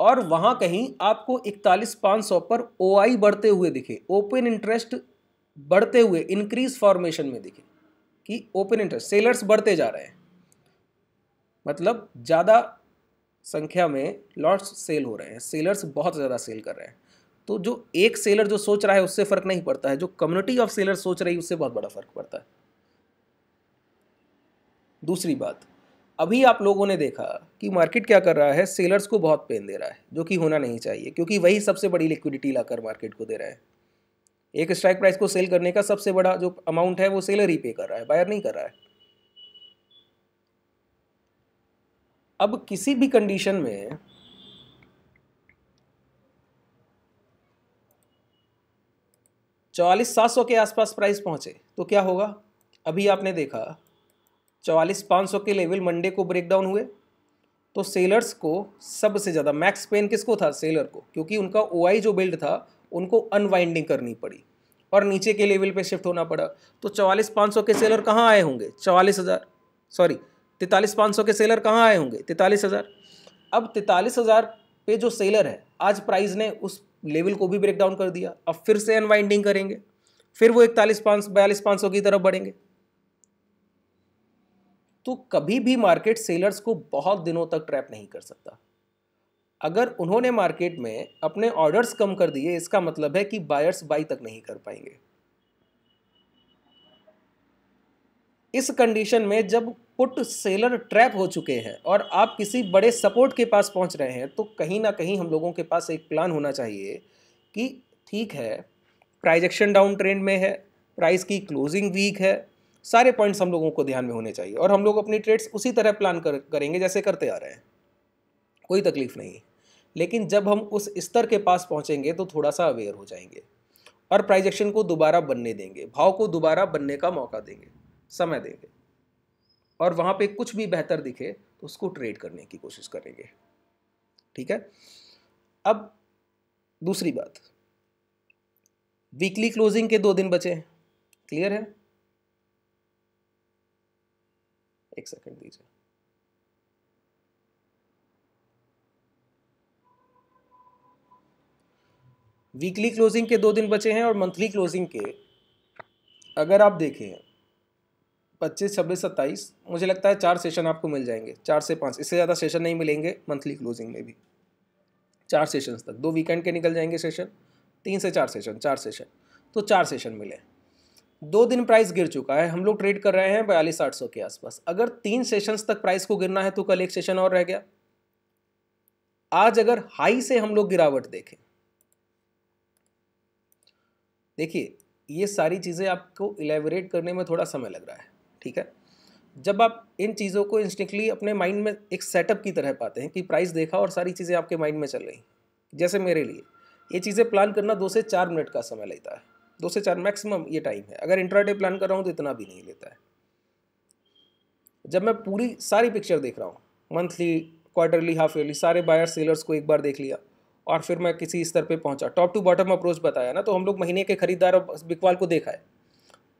और वहाँ कहीं आपको इकतालीस पाँच सौ पर ओ आई बढ़ते हुए दिखे ओपन इंटरेस्ट बढ़ते हुए इंक्रीज फॉर्मेशन में दिखे कि ओपन इंटरेस्ट सेलर्स बढ़ते जा रहे हैं मतलब ज़्यादा संख्या में लॉट्स सेल हो रहे हैं सेलर्स बहुत ज़्यादा सेल कर रहे हैं तो जो एक सेलर जो सोच रहा है उससे फ़र्क नहीं पड़ता है जो कम्युनिटी ऑफ सेलर सोच रही है उससे बहुत बड़ा फ़र्क पड़ता है दूसरी बात अभी आप लोगों ने देखा कि मार्केट क्या कर रहा है सेलर्स को बहुत पेन दे रहा है जो कि होना नहीं चाहिए क्योंकि वही सबसे बड़ी लिक्विडिटी लाकर मार्केट को दे रहा है एक स्ट्राइक प्राइस को सेल करने का सबसे बड़ा जो अमाउंट है वो सेलर ही पे कर रहा है बायर नहीं कर रहा है अब किसी भी कंडीशन में चौवालीस सात सौ के आसपास प्राइस पहुंचे तो क्या होगा अभी आपने देखा चौवालीस पाँच सौ के लेवल मंडे को ब्रेकडाउन हुए तो सेलर्स को सबसे ज़्यादा मैक्स पेन किसको था सेलर को क्योंकि उनका ओ जो बिल्ड था उनको अनवाइंडिंग करनी पड़ी और नीचे के लेवल पे शिफ्ट होना पड़ा तो चौवालीस पाँच सौ के सेलर कहाँ आए होंगे चवालीस हज़ार सॉरी तैतालीस पाँच सौ के सेलर कहाँ आए होंगे तैतालीस हज़ार अब तैतालीस हज़ार पे जो सेलर है आज प्राइस ने उस लेवल को भी ब्रेक डाउन कर दिया अब फिर से अनवाइंडिंग करेंगे फिर वो इकतालीस पाँच बयालीस पाँच सौ की तरफ बढ़ेंगे तो कभी भी मार्केट सेलर्स को बहुत दिनों तक ट्रैप नहीं कर सकता अगर उन्होंने मार्केट में अपने ऑर्डर्स कम कर दिए इसका मतलब है कि बायर्स बाई तक नहीं कर पाएंगे इस कंडीशन में जब पुट सेलर ट्रैप हो चुके हैं और आप किसी बड़े सपोर्ट के पास पहुंच रहे हैं तो कहीं ना कहीं हम लोगों के पास एक प्लान होना चाहिए कि ठीक है प्राइजेक्शन डाउन ट्रेंड में है प्राइस की क्लोजिंग वीक है सारे पॉइंट्स हम लोगों को ध्यान में होने चाहिए और हम लोग अपनी ट्रेड्स उसी तरह प्लान कर, करेंगे जैसे करते आ रहे हैं कोई तकलीफ नहीं लेकिन जब हम उस स्तर के पास पहुंचेंगे तो थोड़ा सा अवेयर हो जाएंगे और प्राइजेक्शन को दोबारा बनने देंगे भाव को दोबारा बनने का मौका देंगे समय देंगे और वहाँ पे कुछ भी बेहतर दिखे तो उसको ट्रेड करने की कोशिश करेंगे ठीक है अब दूसरी बात वीकली क्लोजिंग के दो दिन बचे हैं क्लियर है एक सेकंड दीजिए वीकली क्लोजिंग के दो दिन बचे हैं और मंथली क्लोजिंग के अगर आप देखें पच्चीस छब्बीस सत्ताईस मुझे लगता है चार सेशन आपको मिल जाएंगे चार से पाँच इससे ज़्यादा सेशन नहीं मिलेंगे मंथली क्लोजिंग में भी चार सेशन तक दो वीकेंड के निकल जाएंगे सेशन तीन से चार सेशन चार सेशन तो चार सेशन मिले दो दिन प्राइस गिर चुका है हम लोग ट्रेड कर रहे हैं बयालीस आठ सौ के आसपास अगर तीन सेशंस तक प्राइस को गिरना है तो कल एक सेशन और रह गया आज अगर हाई से हम लोग गिरावट देखें देखिए ये सारी चीज़ें आपको इलेबोरेट करने में थोड़ा समय लग रहा है ठीक है जब आप इन चीज़ों को इंस्टिंक्टली अपने माइंड में एक सेटअप की तरह पाते हैं कि प्राइस देखा और सारी चीज़ें आपके माइंड में चल रही जैसे मेरे लिए ये चीज़ें प्लान करना दो से चार मिनट का समय लेता है दो से चार मैक्सिमम ये टाइम है अगर इंट्राडे प्लान कर रहा हूँ तो इतना भी नहीं लेता है जब मैं पूरी सारी पिक्चर देख रहा हूँ मंथली क्वार्टरली हाफ ईयरली सारे बायर सेलर्स को एक बार देख लिया और फिर मैं किसी स्तर पे पहुंचा टॉप टू बॉटम अप्रोच बताया ना तो हम लोग महीने के खरीदार और बिकवाल को देखा है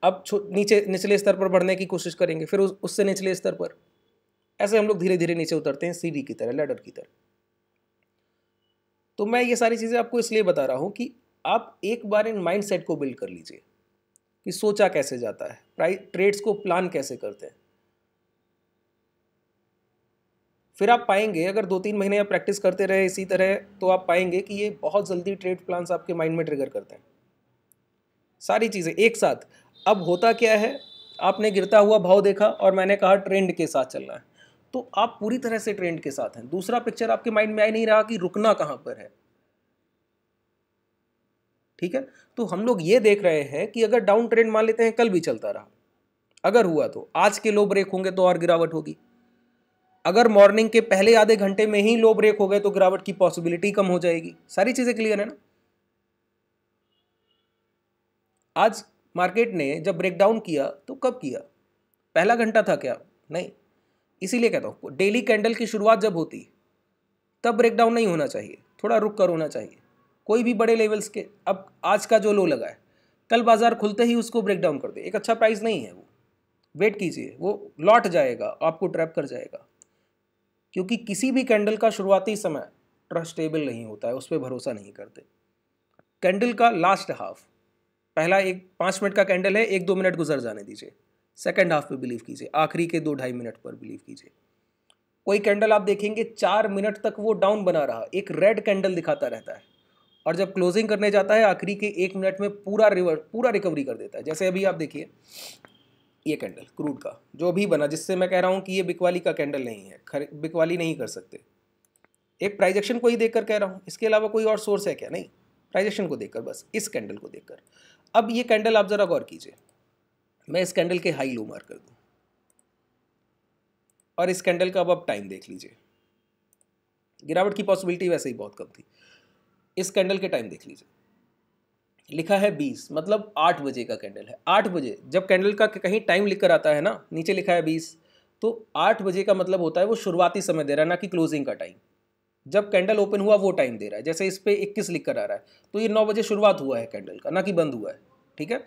अब नीचे निचले स्तर पर बढ़ने की कोशिश करेंगे फिर उस, उससे निचले स्तर पर ऐसे हम लोग धीरे धीरे नीचे उतरते हैं सीढ़ी की तरह लैडर की तरह तो मैं ये सारी चीज़ें आपको इसलिए बता रहा हूँ कि आप एक बार इन माइंड सेट को बिल्ड कर लीजिए कि सोचा कैसे जाता है ट्रेड्स को प्लान कैसे करते हैं फिर आप पाएंगे अगर दो तीन महीने आप प्रैक्टिस करते रहे इसी तरह तो आप पाएंगे कि ये बहुत जल्दी ट्रेड प्लान्स आपके माइंड में ट्रिगर करते हैं सारी चीज़ें एक साथ अब होता क्या है आपने गिरता हुआ भाव देखा और मैंने कहा ट्रेंड के साथ चलना है तो आप पूरी तरह से ट्रेंड के साथ हैं दूसरा पिक्चर आपके माइंड में आ नहीं रहा कि रुकना कहाँ पर है ठीक है तो हम लोग ये देख रहे हैं कि अगर डाउन ट्रेंड मान लेते हैं कल भी चलता रहा अगर हुआ तो आज के लो ब्रेक होंगे तो और गिरावट होगी अगर मॉर्निंग के पहले आधे घंटे में ही लो ब्रेक हो गए तो गिरावट की पॉसिबिलिटी कम हो जाएगी सारी चीज़ें क्लियर है ना आज मार्केट ने जब ब्रेकडाउन किया तो कब किया पहला घंटा था क्या नहीं इसीलिए कहता हूँ डेली कैंडल की शुरुआत जब होती तब ब्रेकडाउन नहीं होना चाहिए थोड़ा रुक कर होना चाहिए कोई भी बड़े लेवल्स के अब आज का जो लो लगा है कल बाज़ार खुलते ही उसको ब्रेकडाउन कर दे एक अच्छा प्राइस नहीं है वो वेट कीजिए वो लौट जाएगा आपको ट्रैप कर जाएगा क्योंकि किसी भी कैंडल का शुरुआती समय ट्रस्टेबल नहीं होता है उस पर भरोसा नहीं करते कैंडल का लास्ट हाफ पहला एक पाँच मिनट का कैंडल है एक दो मिनट गुजर जाने दीजिए सेकेंड हाफ पे बिलीव कीजिए आखिरी के दो ढाई मिनट पर बिलीव कीजिए कोई कैंडल आप देखेंगे चार मिनट तक वो डाउन बना रहा एक रेड कैंडल दिखाता रहता है और जब क्लोजिंग करने जाता है आखिरी के एक मिनट में पूरा रिवर पूरा रिकवरी कर देता है जैसे अभी आप देखिए ये कैंडल क्रूड का जो भी बना जिससे मैं कह रहा हूँ कि ये बिकवाली का कैंडल नहीं है बिकवाली नहीं कर सकते एक प्राइजेक्शन को ही देखकर कह रहा हूँ इसके अलावा कोई और सोर्स है क्या नहीं प्राइजेक्शन को देखकर बस इस कैंडल को देखकर अब ये कैंडल आप ज़रा गौर कीजिए मैं इस कैंडल के हाई लो मार कर दूँ और इस कैंडल का अब आप टाइम देख लीजिए गिरावट की पॉसिबिलिटी वैसे ही बहुत कम थी इस कैंडल के टाइम देख लीजिए लिखा है बीस मतलब आठ बजे का कैंडल है आठ बजे जब कैंडल का कहीं टाइम लिख कर आता है ना नीचे लिखा है बीस तो आठ बजे का मतलब होता है वो शुरुआती समय दे रहा है ना कि क्लोजिंग का टाइम जब कैंडल ओपन हुआ वो टाइम दे रहा है जैसे इस पर इक्कीस लिख कर आ रहा है तो ये नौ बजे शुरुआत हुआ है कैंडल का ना कि बंद हुआ है ठीक है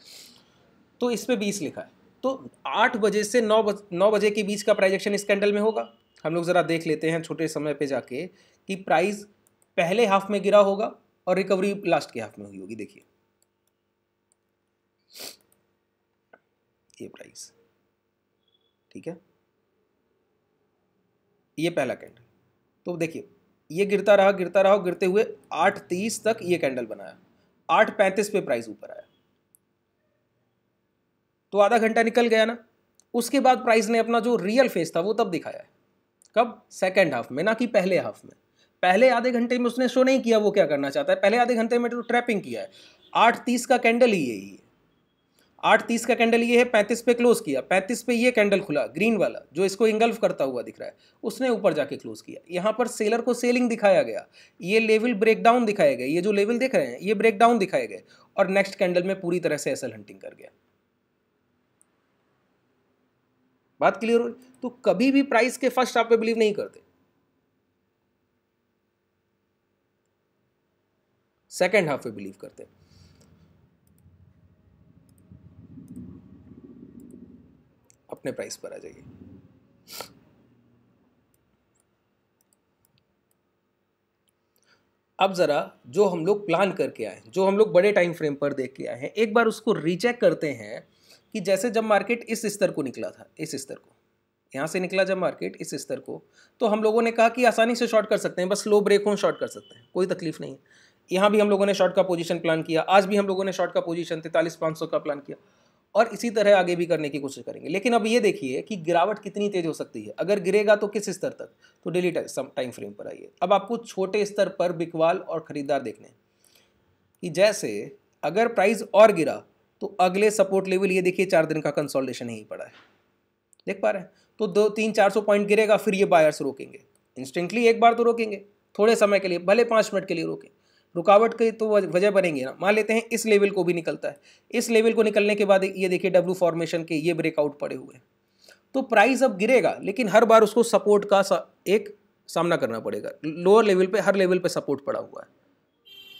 तो इस पर बीस लिखा है तो आठ बजे से नौ बज नौ बजे के बीच का प्राइजेक्शन इस कैंडल में होगा हम लोग ज़रा देख लेते हैं छोटे समय पे जाके कि प्राइस पहले हाफ में गिरा होगा और रिकवरी लास्ट के हाफ में हुई होगी देखिए ये प्राइस ठीक है ये पहला कैंडल तो देखिए ये गिरता रहा गिरता रहा गिरते हुए आठ तीस तक ये कैंडल बनाया आठ पैंतीस पे प्राइस ऊपर आया तो आधा घंटा निकल गया ना उसके बाद प्राइस ने अपना जो रियल फेस था वो तब दिखाया है कब सेकेंड हाफ में ना कि पहले हाफ में पहले आधे घंटे में उसने शो नहीं किया वो क्या करना चाहता है पहले आधे घंटे में तो ट्रैपिंग किया है आठ तीस का कैंडल ही यही है आठ तीस का कैंडल ये है पैंतीस पे क्लोज किया पैंतीस पे ये कैंडल खुला ग्रीन वाला जो इसको इंगल्फ करता हुआ दिख रहा है उसने ऊपर जाके क्लोज किया यहाँ पर सेलर को सेलिंग दिखाया गया ये लेवल ब्रेकडाउन दिखाए गए ये जो लेवल देख रहे हैं ये ब्रेकडाउन दिखाए गए और नेक्स्ट कैंडल में पूरी तरह से एसल हंटिंग कर गया बात क्लियर हो तो कभी भी प्राइस के फर्स्ट आप पे बिलीव नहीं करते सेकेंड हाफ पे बिलीव करते हैं अपने प्राइस पर आ जाइए अब ज़रा जो हम लोग प्लान करके आए जो हम लोग बड़े टाइम फ्रेम पर देख के आए हैं एक बार उसको रीचेक करते हैं कि जैसे जब मार्केट इस स्तर को निकला था इस स्तर को यहां से निकला जब मार्केट इस स्तर को तो हम लोगों ने कहा कि आसानी से शॉर्ट कर सकते हैं बस स्लो ब्रेक हो शॉर्ट कर सकते हैं कोई तकलीफ नहीं है यहां भी हम लोगों ने शॉर्ट का पोजीशन प्लान किया आज भी हम लोगों ने शॉर्ट का पोजीशन तैतालीस पाँच का प्लान किया और इसी तरह आगे भी करने की कोशिश करेंगे लेकिन अब ये देखिए कि गिरावट कितनी तेज़ हो सकती है अगर गिरेगा तो किस स्तर तक तो डेली टाइम फ्रेम पर आइए अब आपको छोटे स्तर पर बिकवाल और ख़रीदार देखने कि जैसे अगर प्राइस और गिरा तो अगले सपोर्ट लेवल ये देखिए चार दिन का कंसोल्टेशन ही पड़ा है देख पा रहे हैं तो दो तीन चार सौ पॉइंट गिरेगा फिर ये बायर्स रोकेंगे इंस्टेंटली एक बार तो रोकेंगे थोड़े समय के लिए भले पाँच मिनट के लिए रोकें रुकावट के तो वजह बनेंगे ना मान लेते हैं इस लेवल को भी निकलता है इस लेवल को निकलने के बाद ये देखिए डब्ल्यू फॉर्मेशन के ये ब्रेकआउट पड़े हुए हैं तो प्राइस अब गिरेगा लेकिन हर बार उसको सपोर्ट का सा, एक सामना करना पड़ेगा लोअर लेवल पे हर लेवल पे सपोर्ट पड़ा हुआ है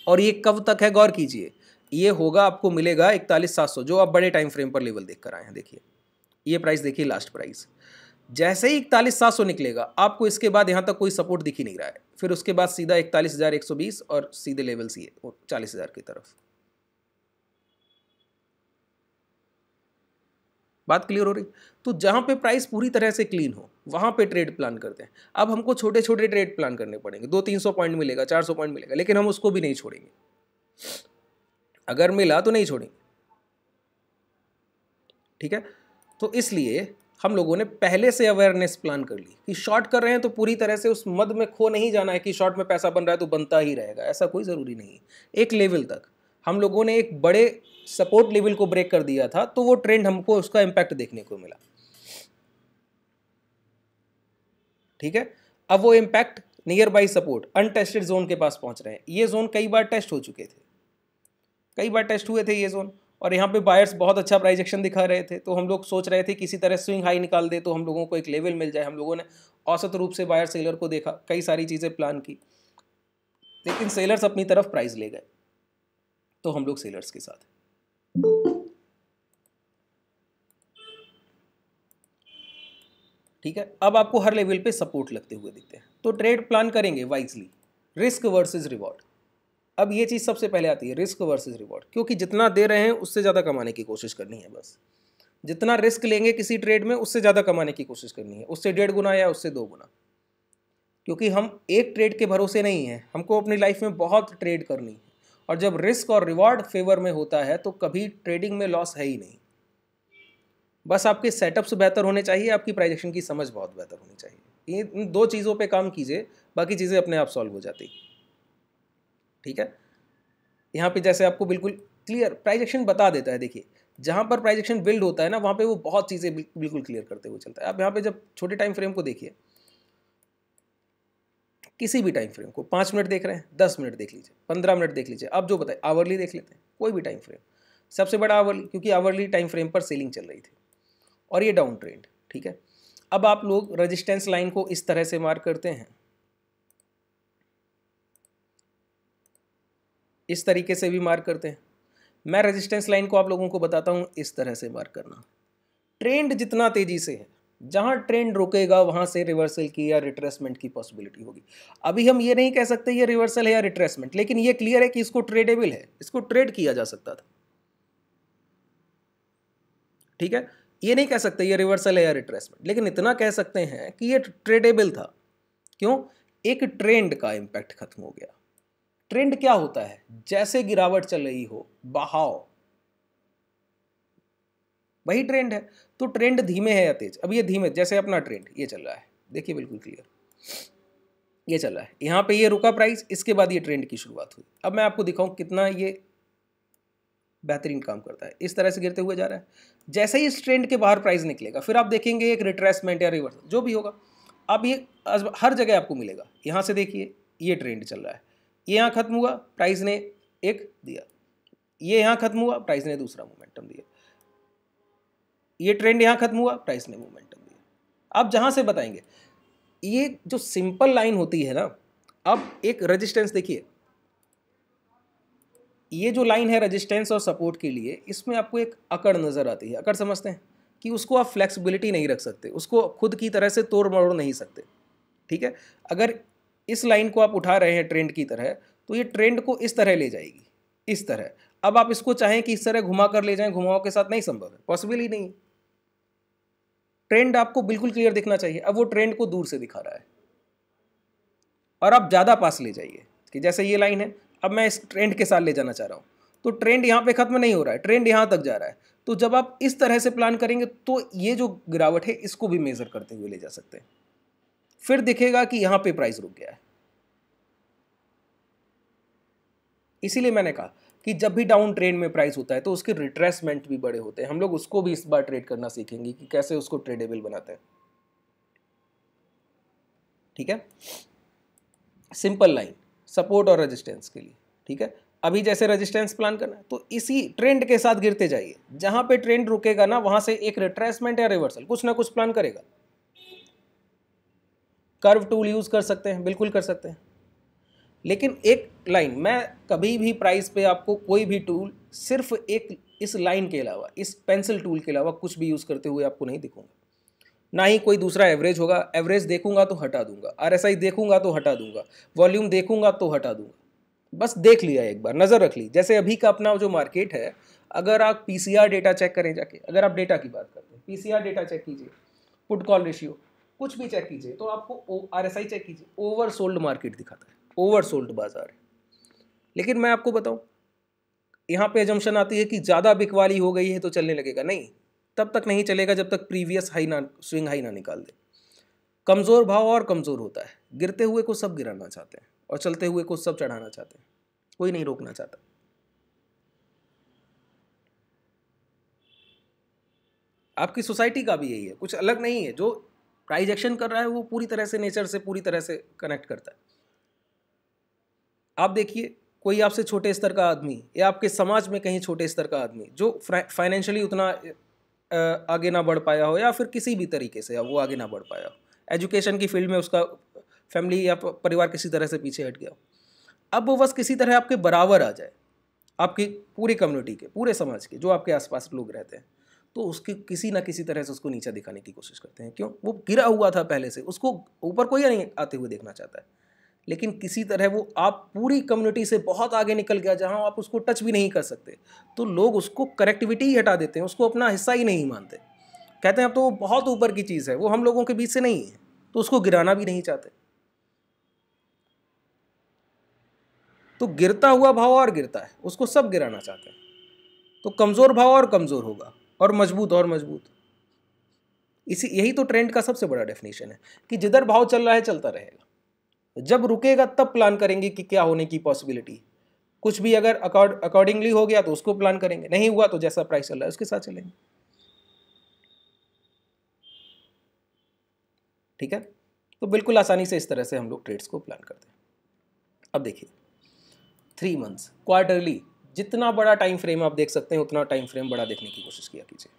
और ये कब तक है गौर कीजिए ये होगा आपको मिलेगा इकतालीस सात सौ जो आप बड़े टाइम फ्रेम पर लेवल देख कर आए हैं देखिए ये प्राइस देखिए लास्ट प्राइस जैसे ही इकतालीस सात सौ निकलेगा आपको इसके बाद यहाँ तक कोई सपोर्ट दिख ही नहीं रहा है फिर उसके बाद सीधा इकतालीस हज़ार एक सौ बीस और सीधे लेवल सी चालीस हज़ार की तरफ बात क्लियर हो रही तो जहाँ पे प्राइस पूरी तरह से क्लीन हो वहाँ पे ट्रेड प्लान करते हैं अब हमको छोटे छोटे ट्रेड प्लान करने पड़ेंगे दो तीन सौ पॉइंट मिलेगा चार सौ पॉइंट मिलेगा लेकिन हम उसको भी नहीं छोड़ेंगे अगर मिला तो नहीं छोड़ेंगे ठीक है तो इसलिए हम लोगों ने पहले से अवेयरनेस प्लान कर ली कि शॉर्ट कर रहे हैं तो पूरी तरह से उस मद में खो नहीं जाना है कि शॉर्ट में पैसा बन रहा है तो बनता ही रहेगा ऐसा कोई ज़रूरी नहीं एक लेवल तक हम लोगों ने एक बड़े सपोर्ट लेवल को ब्रेक कर दिया था तो वो ट्रेंड हमको उसका इम्पैक्ट देखने को मिला ठीक है अब वो impact nearby support untested zone के पास पहुंच रहे हैं ये जोन कई बार टेस्ट हो चुके थे कई बार टेस्ट हुए थे ये जोन और यहाँ पे बायर्स बहुत अच्छा प्राइस एक्शन दिखा रहे थे तो हम लोग सोच रहे थे किसी तरह स्विंग हाई निकाल दे तो हम लोगों को एक लेवल मिल जाए हम लोगों ने औसत रूप से बायर सेलर को देखा कई सारी चीज़ें प्लान की लेकिन सेलर्स अपनी तरफ प्राइस ले गए तो हम लोग सेलर्स के साथ ठीक है अब आपको हर लेवल पे सपोर्ट लगते हुए दिखते हैं तो ट्रेड प्लान करेंगे वाइजली रिस्क वर्सेस रिवॉर्ड अब ये चीज़ सबसे पहले आती है रिस्क वर्सेस रिवॉर्ड क्योंकि जितना दे रहे हैं उससे ज़्यादा कमाने की कोशिश करनी है बस जितना रिस्क लेंगे किसी ट्रेड में उससे ज़्यादा कमाने की कोशिश करनी है उससे डेढ़ गुना या उससे दो गुना क्योंकि हम एक ट्रेड के भरोसे नहीं हैं हमको अपनी लाइफ में बहुत ट्रेड करनी है और जब रिस्क और रिवॉर्ड फेवर में होता है तो कभी ट्रेडिंग में लॉस है ही नहीं बस आपके सेटअप्स बेहतर होने चाहिए आपकी प्राइजेक्शन की समझ बहुत बेहतर होनी चाहिए इन दो चीज़ों पे काम कीजिए बाकी चीज़ें अपने आप सॉल्व हो जाती ठीक है यहाँ पे जैसे आपको बिल्कुल क्लियर प्राइज एक्शन बता देता है देखिए जहाँ पर प्राइज एक्शन बिल्ड होता है ना वहाँ पे वो बहुत चीज़ें बिल्कुल क्लियर करते हुए चलता है आप यहाँ पे जब छोटे टाइम फ्रेम को देखिए किसी भी टाइम फ्रेम को पाँच मिनट देख रहे हैं दस मिनट देख लीजिए पंद्रह मिनट देख लीजिए अब जो बताए आवरली देख लेते हैं कोई भी टाइम फ्रेम सबसे बड़ा आवरली क्योंकि आवरली टाइम फ्रेम पर सेलिंग चल रही थी और ये डाउन ट्रेंड ठीक है अब आप लोग रजिस्टेंस लाइन को इस तरह से मार्क करते हैं इस तरीके से भी मार्क करते हैं मैं रेजिस्टेंस लाइन को आप लोगों को बताता हूँ इस तरह से मार्क करना ट्रेंड जितना तेज़ी से है जहाँ ट्रेंड रुकेगा वहाँ से रिवर्सल की या रिट्रेसमेंट की पॉसिबिलिटी होगी अभी हम ये नहीं कह सकते ये रिवर्सल है या रिट्रेसमेंट लेकिन ये क्लियर है कि इसको ट्रेडेबल है इसको ट्रेड किया जा सकता था ठीक है ये नहीं कह सकते ये रिवर्सल है या रिट्रेसमेंट लेकिन इतना कह सकते हैं कि ये ट्रेडेबल था क्यों एक ट्रेंड का इम्पैक्ट खत्म हो गया ट्रेंड क्या होता है जैसे गिरावट चल रही हो बहाव वही ट्रेंड है तो ट्रेंड धीमे है या तेज अब ये धीमे जैसे अपना ट्रेंड ये चल रहा है देखिए बिल्कुल क्लियर ये चल रहा है यहाँ पे ये रुका प्राइस इसके बाद ये ट्रेंड की शुरुआत हुई अब मैं आपको दिखाऊं कितना ये बेहतरीन काम करता है इस तरह से गिरते हुए जा रहा है जैसे ही इस ट्रेंड के बाहर प्राइस निकलेगा फिर आप देखेंगे एक रिट्रेसमेंट या रिवर्स जो भी होगा अब ये हर जगह आपको मिलेगा यहाँ से देखिए ये ट्रेंड चल रहा है ये यहाँ खत्म हुआ प्राइस ने एक दिया ये यहाँ खत्म हुआ प्राइस ने दूसरा मोमेंटम दिया ये ट्रेंड यहाँ खत्म हुआ प्राइस ने मोमेंटम दिया आप जहाँ से बताएंगे ये जो सिंपल लाइन होती है ना अब एक रेजिस्टेंस देखिए ये जो लाइन है रेजिस्टेंस और सपोर्ट के लिए इसमें आपको एक अकड़ नज़र आती है अकड़ समझते हैं कि उसको आप फ्लेक्सिबिलिटी नहीं रख सकते उसको खुद की तरह से तोड़ मरोड़ नहीं सकते ठीक है अगर इस लाइन को आप उठा रहे हैं ट्रेंड की तरह तो ये ट्रेंड को इस तरह ले जाएगी इस तरह अब आप इसको चाहें कि इस तरह घुमा कर ले जाएं घुमाओ के साथ नहीं संभव है पॉसिबल ही नहीं ट्रेंड आपको बिल्कुल क्लियर दिखना चाहिए अब वो ट्रेंड को दूर से दिखा रहा है और आप ज़्यादा पास ले जाइए कि जैसे ये लाइन है अब मैं इस ट्रेंड के साथ ले जाना चाह रहा हूँ तो ट्रेंड यहाँ पे ख़त्म नहीं हो रहा है ट्रेंड यहाँ तक जा रहा है तो जब आप इस तरह से प्लान करेंगे तो ये जो गिरावट है इसको भी मेज़र करते हुए ले जा सकते हैं फिर दिखेगा कि यहां पे प्राइस रुक गया है इसीलिए मैंने कहा कि जब भी डाउन ट्रेंड में प्राइस होता है तो उसके रिट्रेसमेंट भी बड़े होते हैं हम लोग उसको भी इस बार ट्रेड करना सीखेंगे कि कैसे उसको ट्रेडेबल बनाते हैं ठीक है सिंपल लाइन सपोर्ट और रेजिस्टेंस के लिए ठीक है अभी जैसे रेजिस्टेंस प्लान करना है तो इसी ट्रेंड के साथ गिरते जाइए जहां पे ट्रेंड रुकेगा ना वहां से एक रिट्रेसमेंट या रिवर्सल कुछ ना कुछ प्लान करेगा कर्व टूल यूज़ कर सकते हैं बिल्कुल कर सकते हैं लेकिन एक लाइन मैं कभी भी प्राइस पे आपको कोई भी टूल सिर्फ एक इस लाइन के अलावा इस पेंसिल टूल के अलावा कुछ भी यूज़ करते हुए आपको नहीं दिखूंगा ना ही कोई दूसरा एवरेज होगा एवरेज देखूंगा तो हटा दूंगा आर एस आई देखूंगा तो हटा दूंगा वॉल्यूम देखूंगा तो हटा दूंगा बस देख लिया एक बार नज़र रख ली जैसे अभी का अपना जो मार्केट है अगर आप पी डेटा चेक करें जाके अगर आप डेटा की बात करते हैं पी डेटा चेक कीजिए पुट कॉल रेशियो कुछ भी चेक कीजिए तो आपको आर एस आई चेक कीजिए ओवर सोल्ड मार्केट दिखाता है ओवर सोल्ड बाजार है लेकिन मैं आपको बताऊँ यहाँ पे एजम्पन आती है कि ज़्यादा बिकवाली हो गई है तो चलने लगेगा नहीं तब तक नहीं चलेगा जब तक प्रीवियस हाई ना स्विंग हाई ना निकाल दे कमज़ोर भाव और कमज़ोर होता है गिरते हुए को सब गिराना चाहते हैं और चलते हुए को सब चढ़ाना चाहते हैं कोई नहीं रोकना चाहता आपकी सोसाइटी का भी यही है कुछ अलग नहीं है जो प्राइज एक्शन कर रहा है वो पूरी तरह से नेचर से पूरी तरह से कनेक्ट करता है आप देखिए कोई आपसे छोटे स्तर का आदमी या आपके समाज में कहीं छोटे स्तर का आदमी जो फाइनेंशियली उतना आगे ना बढ़ पाया हो या फिर किसी भी तरीके से वो आगे ना बढ़ पाया हो एजुकेशन की फील्ड में उसका फैमिली या परिवार किसी तरह से पीछे हट गया हो अब वो बस किसी तरह आपके बराबर आ जाए आपकी पूरी कम्युनिटी के पूरे समाज के जो आपके आसपास लोग रहते हैं तो उसकी किसी ना किसी तरह से उसको नीचा दिखाने की कोशिश करते हैं क्यों वो गिरा हुआ था पहले से उसको ऊपर कोई नहीं आते हुए देखना चाहता है लेकिन किसी तरह वो आप पूरी कम्युनिटी से बहुत आगे निकल गया जहाँ आप उसको टच भी नहीं कर सकते तो लोग उसको करेक्टिविटी ही हटा देते हैं उसको अपना हिस्सा ही नहीं मानते कहते हैं अब तो वो बहुत ऊपर की चीज़ है वो हम लोगों के बीच से नहीं है तो उसको गिराना भी नहीं चाहते तो गिरता हुआ भाव और गिरता है उसको सब गिराना चाहते हैं तो कमज़ोर भाव और कमज़ोर होगा और मजबूत और मजबूत इसी यही तो ट्रेंड का सबसे बड़ा डेफिनेशन है कि जिधर भाव चल रहा है चलता रहेगा जब रुकेगा तब प्लान करेंगे कि क्या होने की पॉसिबिलिटी कुछ भी अगर अकॉर्डिंगली हो गया तो उसको प्लान करेंगे नहीं हुआ तो जैसा प्राइस चल रहा है उसके साथ चलेंगे ठीक है तो बिल्कुल आसानी से इस तरह से हम लोग ट्रेड्स को प्लान करते हैं अब देखिए थ्री मंथ्स क्वार्टरली जितना बड़ा टाइम फ्रेम आप देख सकते हैं उतना टाइम फ्रेम बड़ा देखने की कोशिश किया कीजिए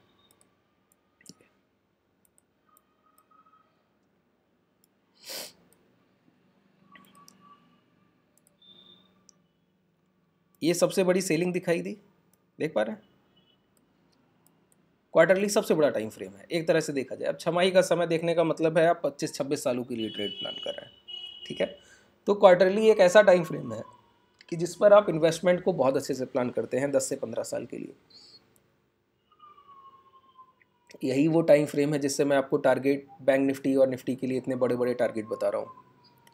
ये सबसे बड़ी सेलिंग दिखाई दी देख पा रहे हैं क्वार्टरली सबसे बड़ा टाइम फ्रेम है एक तरह से देखा जाए अब छमाही का समय देखने का मतलब है आप 25-26 सालों के लिए ट्रेड प्लान कर रहे हैं ठीक है तो क्वार्टरली एक ऐसा टाइम फ्रेम है कि जिस पर आप इन्वेस्टमेंट को बहुत अच्छे से प्लान करते हैं दस से पंद्रह साल के लिए यही वो टाइम फ्रेम है जिससे मैं आपको टारगेट बैंक निफ्टी और निफ्टी के लिए इतने बड़े बड़े टारगेट बता रहा हूँ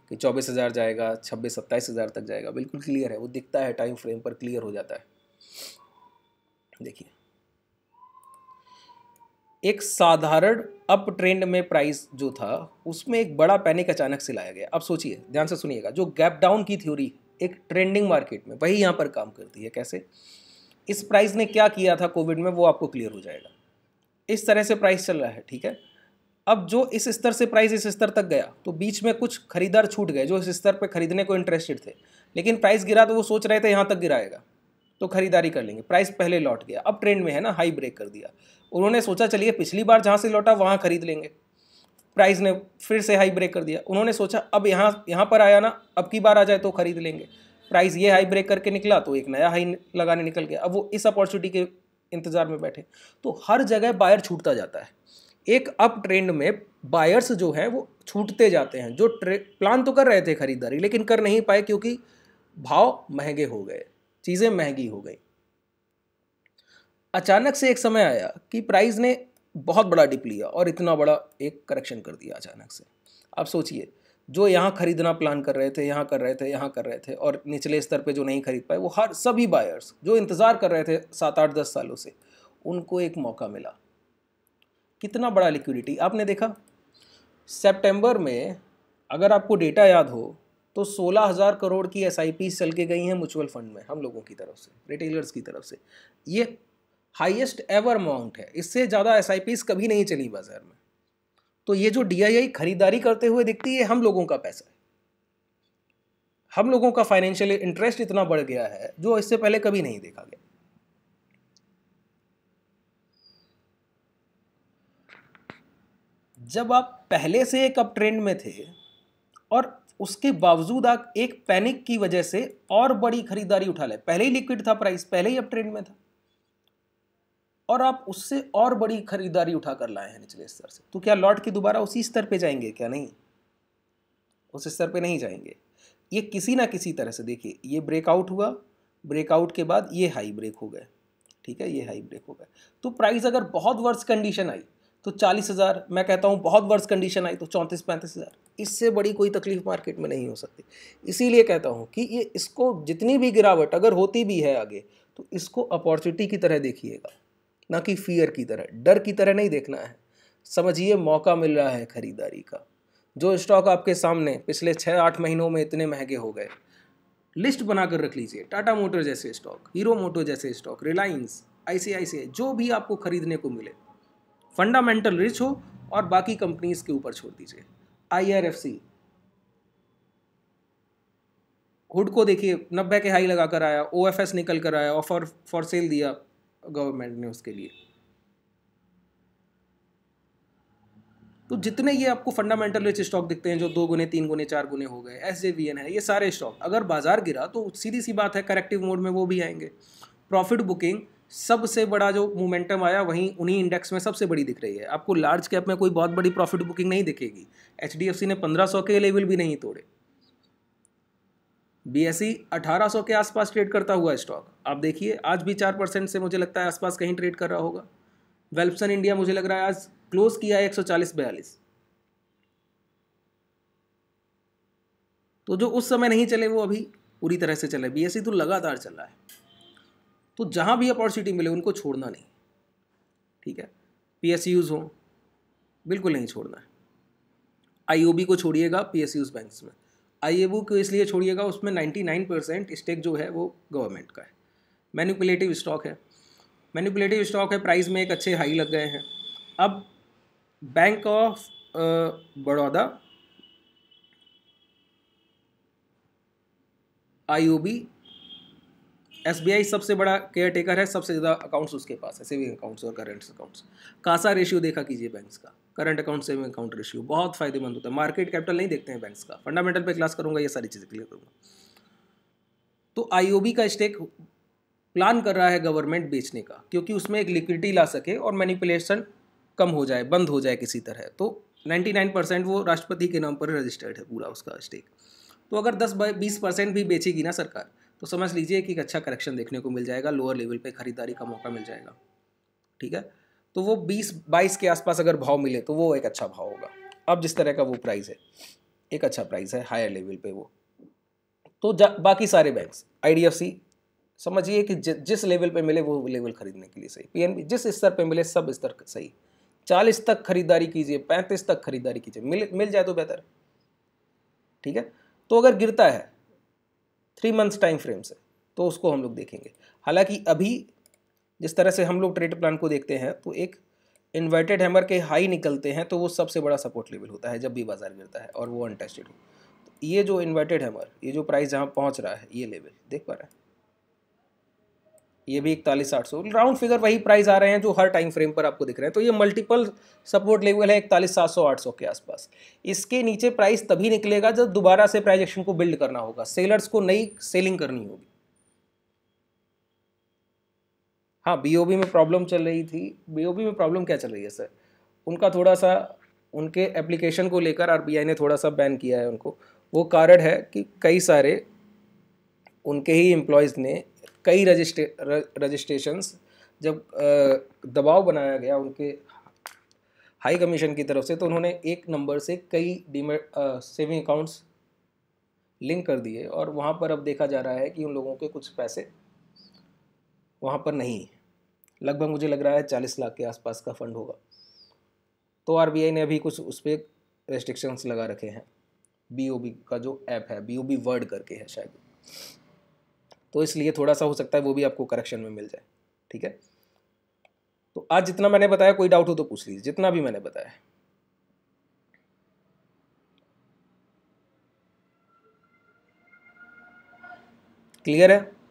कि चौबीस हज़ार जाएगा छब्बीस सत्ताईस हज़ार तक जाएगा बिल्कुल क्लियर है वो दिखता है टाइम फ्रेम पर क्लियर हो जाता है देखिए एक साधारण अप ट्रेंड में प्राइस जो था उसमें एक बड़ा पैनिक अचानक से लाया गया अब सोचिए ध्यान से सुनिएगा जो गैप डाउन की थ्योरी एक ट्रेंडिंग मार्केट में वही यहाँ पर काम करती है कैसे इस प्राइस ने क्या किया था कोविड में वो आपको क्लियर हो जाएगा इस तरह से प्राइस चल रहा है ठीक है अब जो इस स्तर से प्राइस इस स्तर तक गया तो बीच में कुछ खरीदार छूट गए जो इस स्तर पर खरीदने को इंटरेस्टेड थे लेकिन प्राइस गिरा तो वो सोच रहे थे यहाँ तक गिराएगा तो खरीदारी कर लेंगे प्राइस पहले लौट गया अब ट्रेंड में है ना हाई ब्रेक कर दिया उन्होंने सोचा चलिए पिछली बार जहाँ से लौटा वहाँ खरीद लेंगे प्राइस ने फिर से हाई ब्रेक कर दिया उन्होंने सोचा अब यहाँ यहाँ पर आया ना अब की बार आ जाए तो खरीद लेंगे प्राइस ये हाई ब्रेक करके निकला तो एक नया हाई लगाने निकल गया अब वो इस अपॉर्चुनिटी के इंतज़ार में बैठे तो हर जगह बायर छूटता जाता है एक अप ट्रेंड में बायर्स जो है वो छूटते जाते हैं जो ट्रे प्लान तो कर रहे थे खरीदारी लेकिन कर नहीं पाए क्योंकि भाव महंगे हो गए चीज़ें महंगी हो गई अचानक से एक समय आया कि प्राइस ने बहुत बड़ा डिप लिया और इतना बड़ा एक करेक्शन कर दिया अचानक से आप सोचिए जो यहाँ खरीदना प्लान कर रहे थे यहाँ कर रहे थे यहाँ कर रहे थे और निचले स्तर पे जो नहीं खरीद पाए वो हर सभी बायर्स जो इंतज़ार कर रहे थे सात आठ दस सालों से उनको एक मौका मिला कितना बड़ा लिक्विडिटी आपने देखा सेप्टेम्बर में अगर आपको डेटा याद हो तो सोलह हज़ार करोड़ की एस चल के गई हैं म्यूचुअल फंड में हम लोगों की तरफ से रिटेलर्स की तरफ से ये हाईएस्ट एवर अमाउंट है इससे ज़्यादा एस कभी नहीं चली बाज़ार में तो ये जो डी खरीदारी करते हुए दिखती है हम लोगों का पैसा है हम लोगों का फाइनेंशियल इंटरेस्ट इतना बढ़ गया है जो इससे पहले कभी नहीं देखा गया जब आप पहले से एक अप ट्रेंड में थे और उसके बावजूद आप एक पैनिक की वजह से और बड़ी खरीदारी उठा ले पहले ही लिक्विड था प्राइस पहले ही अप ट्रेंड में था और आप उससे और बड़ी खरीदारी उठा कर लाए हैं निचले स्तर से तो क्या लौट के दोबारा उसी स्तर पे जाएंगे क्या नहीं उस स्तर पे नहीं जाएंगे ये किसी ना किसी तरह से देखिए ये ब्रेकआउट हुआ ब्रेकआउट के बाद ये हाई ब्रेक हो गए ठीक है ये हाई ब्रेक हो गए तो प्राइस अगर बहुत वर्स कंडीशन आई तो चालीस हज़ार मैं कहता हूँ बहुत वर्ष कंडीशन आई तो चौंतीस पैंतीस हज़ार इससे बड़ी कोई तकलीफ मार्केट में नहीं हो सकती इसीलिए कहता हूँ कि ये इसको जितनी भी गिरावट अगर होती भी है आगे तो इसको अपॉर्चुनिटी की तरह देखिएगा ना कि फियर की तरह डर की तरह नहीं देखना है समझिए मौका मिल रहा है ख़रीदारी का जो स्टॉक आपके सामने पिछले छः आठ महीनों में इतने महंगे हो गए लिस्ट बनाकर रख लीजिए टाटा मोटर जैसे स्टॉक हीरो मोटर जैसे स्टॉक रिलायंस आई जो भी आपको खरीदने को मिले फंडामेंटल रिच हो और बाकी कंपनीज के ऊपर छोड़ दीजिए सी हुड को देखिए नब्बे के हाई लगाकर आया एस निकल कर आया ऑफर फॉर सेल दिया गवर्नमेंट ने उसके लिए तो जितने ये आपको फंडामेंटल रिच स्टॉक दिखते हैं जो दो गुने तीन गुने चार गुने हो गए एस है ये सारे स्टॉक अगर बाजार गिरा तो सीधी सी बात है करेक्टिव मोड में वो भी आएंगे प्रॉफिट बुकिंग सबसे बड़ा जो मोमेंटम आया वहीं उन्हीं इंडेक्स में सबसे बड़ी दिख रही है आपको लार्ज कैप में कोई बहुत बड़ी प्रॉफिट बुकिंग नहीं दिखेगी एच ने पंद्रह के लेवल भी नहीं तोड़े बी एस सी अठारह सौ के आसपास ट्रेड करता हुआ स्टॉक आप देखिए आज भी चार परसेंट से मुझे लगता है आसपास कहीं ट्रेड कर रहा होगा वेल्पसन इंडिया मुझे लग रहा है आज क्लोज किया है एक सौ चालीस बयालीस तो जो उस समय नहीं चले वो अभी पूरी तरह से चले बी एस सी तो लगातार चल रहा है तो जहाँ भी अपॉर्चुनिटी मिले उनको छोड़ना नहीं ठीक है पी एस यूज़ हों बिल्कुल नहीं छोड़ना है आई ओ बी को छोड़िएगा पी एस यूज़ बैंक्स में आई ए बुक इसलिए छोड़िएगा उसमें 99 परसेंट स्टेक जो है वो गवर्नमेंट का है मैनिपुलेटिव स्टॉक है मैनिपुलेटिव स्टॉक है प्राइस में एक अच्छे हाई लग गए हैं अब bank of Baroda I O B S सबसे बड़ा केयर टेकर है सबसे ज़्यादा अकाउंट्स उसके पास है सेविंग अकाउंट्स और करंट अकाउंट्स कासा रेशियो देखा कीजिए बैंक्स का current account saving account ratio बहुत फायदेमंद होता है मार्केट कैपिटल नहीं देखते हैं बैंक्स का फंडामेंटल पे क्लास करूँगा ये सारी चीज़ें क्लियर करूँगा तो आईओबी का स्टेक प्लान कर रहा है गवर्नमेंट बेचने का क्योंकि उसमें एक लिक्विडिटी ला सके और मैनिपुलेशन कम हो जाए बंद हो जाए किसी तरह तो 99 परसेंट वो राष्ट्रपति के नाम पर रजिस्टर्ड है पूरा उसका स्टेक तो अगर 10 बीस परसेंट भी बेचेगी ना सरकार तो समझ लीजिए कि एक अच्छा करेक्शन देखने को मिल जाएगा लोअर लेवल पे खरीदारी का मौका मिल जाएगा ठीक है तो वो 20 22 के आसपास अगर भाव मिले तो वो एक अच्छा भाव होगा अब जिस तरह का वो प्राइस है एक अच्छा प्राइस है हायर लेवल पे वो तो बाकी सारे बैंक्स आई समझिए कि जिस लेवल पे मिले वो लेवल खरीदने के लिए सही पी जिस स्तर पे मिले सब स्तर सही चालीस तक खरीदारी कीजिए पैंतीस तक खरीदारी कीजिए मिल मिल जाए तो बेहतर ठीक है तो अगर गिरता है थ्री मंथ्स टाइम फ्रेम से तो उसको हम लोग देखेंगे हालांकि अभी जिस तरह से हम लोग ट्रेड प्लान को देखते हैं तो एक इन्वर्टेड हैमर के हाई निकलते हैं तो वो सबसे बड़ा सपोर्ट लेवल होता है जब भी बाजार गिरता है और वो अनटेस्टेड हो तो ये जो इन्वर्टेड हैमर ये जो प्राइस जहाँ पहुँच रहा है ये लेवल देख पा रहे हैं ये भी इकतालीस आठ सौ राउंड फिगर वही प्राइस आ रहे हैं जो हर टाइम फ्रेम पर आपको दिख रहे हैं तो ये मल्टीपल सपोर्ट लेवल है इकतालीस सात सौ आठ सौ के आसपास इसके नीचे प्राइस तभी निकलेगा जब दोबारा से प्राइजेक्शन को बिल्ड करना होगा सेलर्स को नई सेलिंग करनी होगी हाँ बीओबी में प्रॉब्लम चल रही थी बीओबी में प्रॉब्लम क्या चल रही है सर उनका थोड़ा सा उनके एप्लीकेशन को लेकर आरबीआई ने थोड़ा सा बैन किया है उनको वो कारण है कि कई सारे उनके ही एम्प्लॉयज़ ने कई रजिस्ट्रे रजिस्ट्रेशंस जब दबाव बनाया गया उनके हाई कमीशन की तरफ से तो उन्होंने एक नंबर से कई डीमेट सेविंग अकाउंट्स लिंक कर दिए और वहाँ पर अब देखा जा रहा है कि उन लोगों के कुछ पैसे वहाँ पर नहीं लगभग मुझे लग रहा है चालीस लाख के आसपास का फंड होगा तो आर ने अभी कुछ उस पर रेस्ट्रिक्शंस लगा रखे हैं बी का जो ऐप है बी वर्ड करके है शायद तो इसलिए थोड़ा सा हो सकता है वो भी आपको करेक्शन में मिल जाए ठीक है तो आज जितना मैंने बताया कोई डाउट हो तो पूछ लीजिए जितना भी मैंने बताया क्लियर है